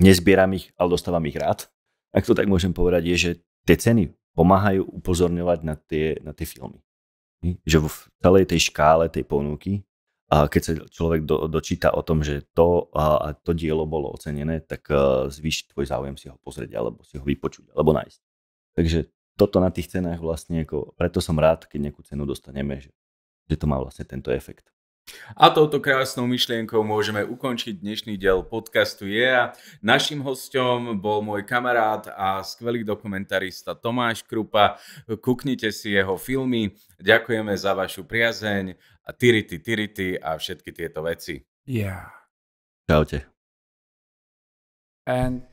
nezbieram ich, ale dostávam ich rád, ak to tak môžem povedať, je, že tie ceny pomáhajú upozorňovať na tie, na tie filmy. Že v celej tej škále tej ponuky a keď sa človek do, dočíta o tom, že to a, a to dielo bolo ocenené, tak e, zvýši tvoj záujem si ho pozrieť, alebo si ho vypočuť, alebo nájsť. Takže toto na tých cenách vlastne, ako, preto som rád, keď nejakú cenu dostaneme, že, že to má vlastne tento efekt. A touto krásnou myšlienkou môžeme ukončiť dnešný diel podcastu Yeah. Našim hostom bol môj kamarát a skvelý dokumentarista Tomáš Krupa. Kuknite si jeho filmy. Ďakujeme za vašu priazeň a tyrity, tyrity a všetky tieto veci. Yeah. Čaute. And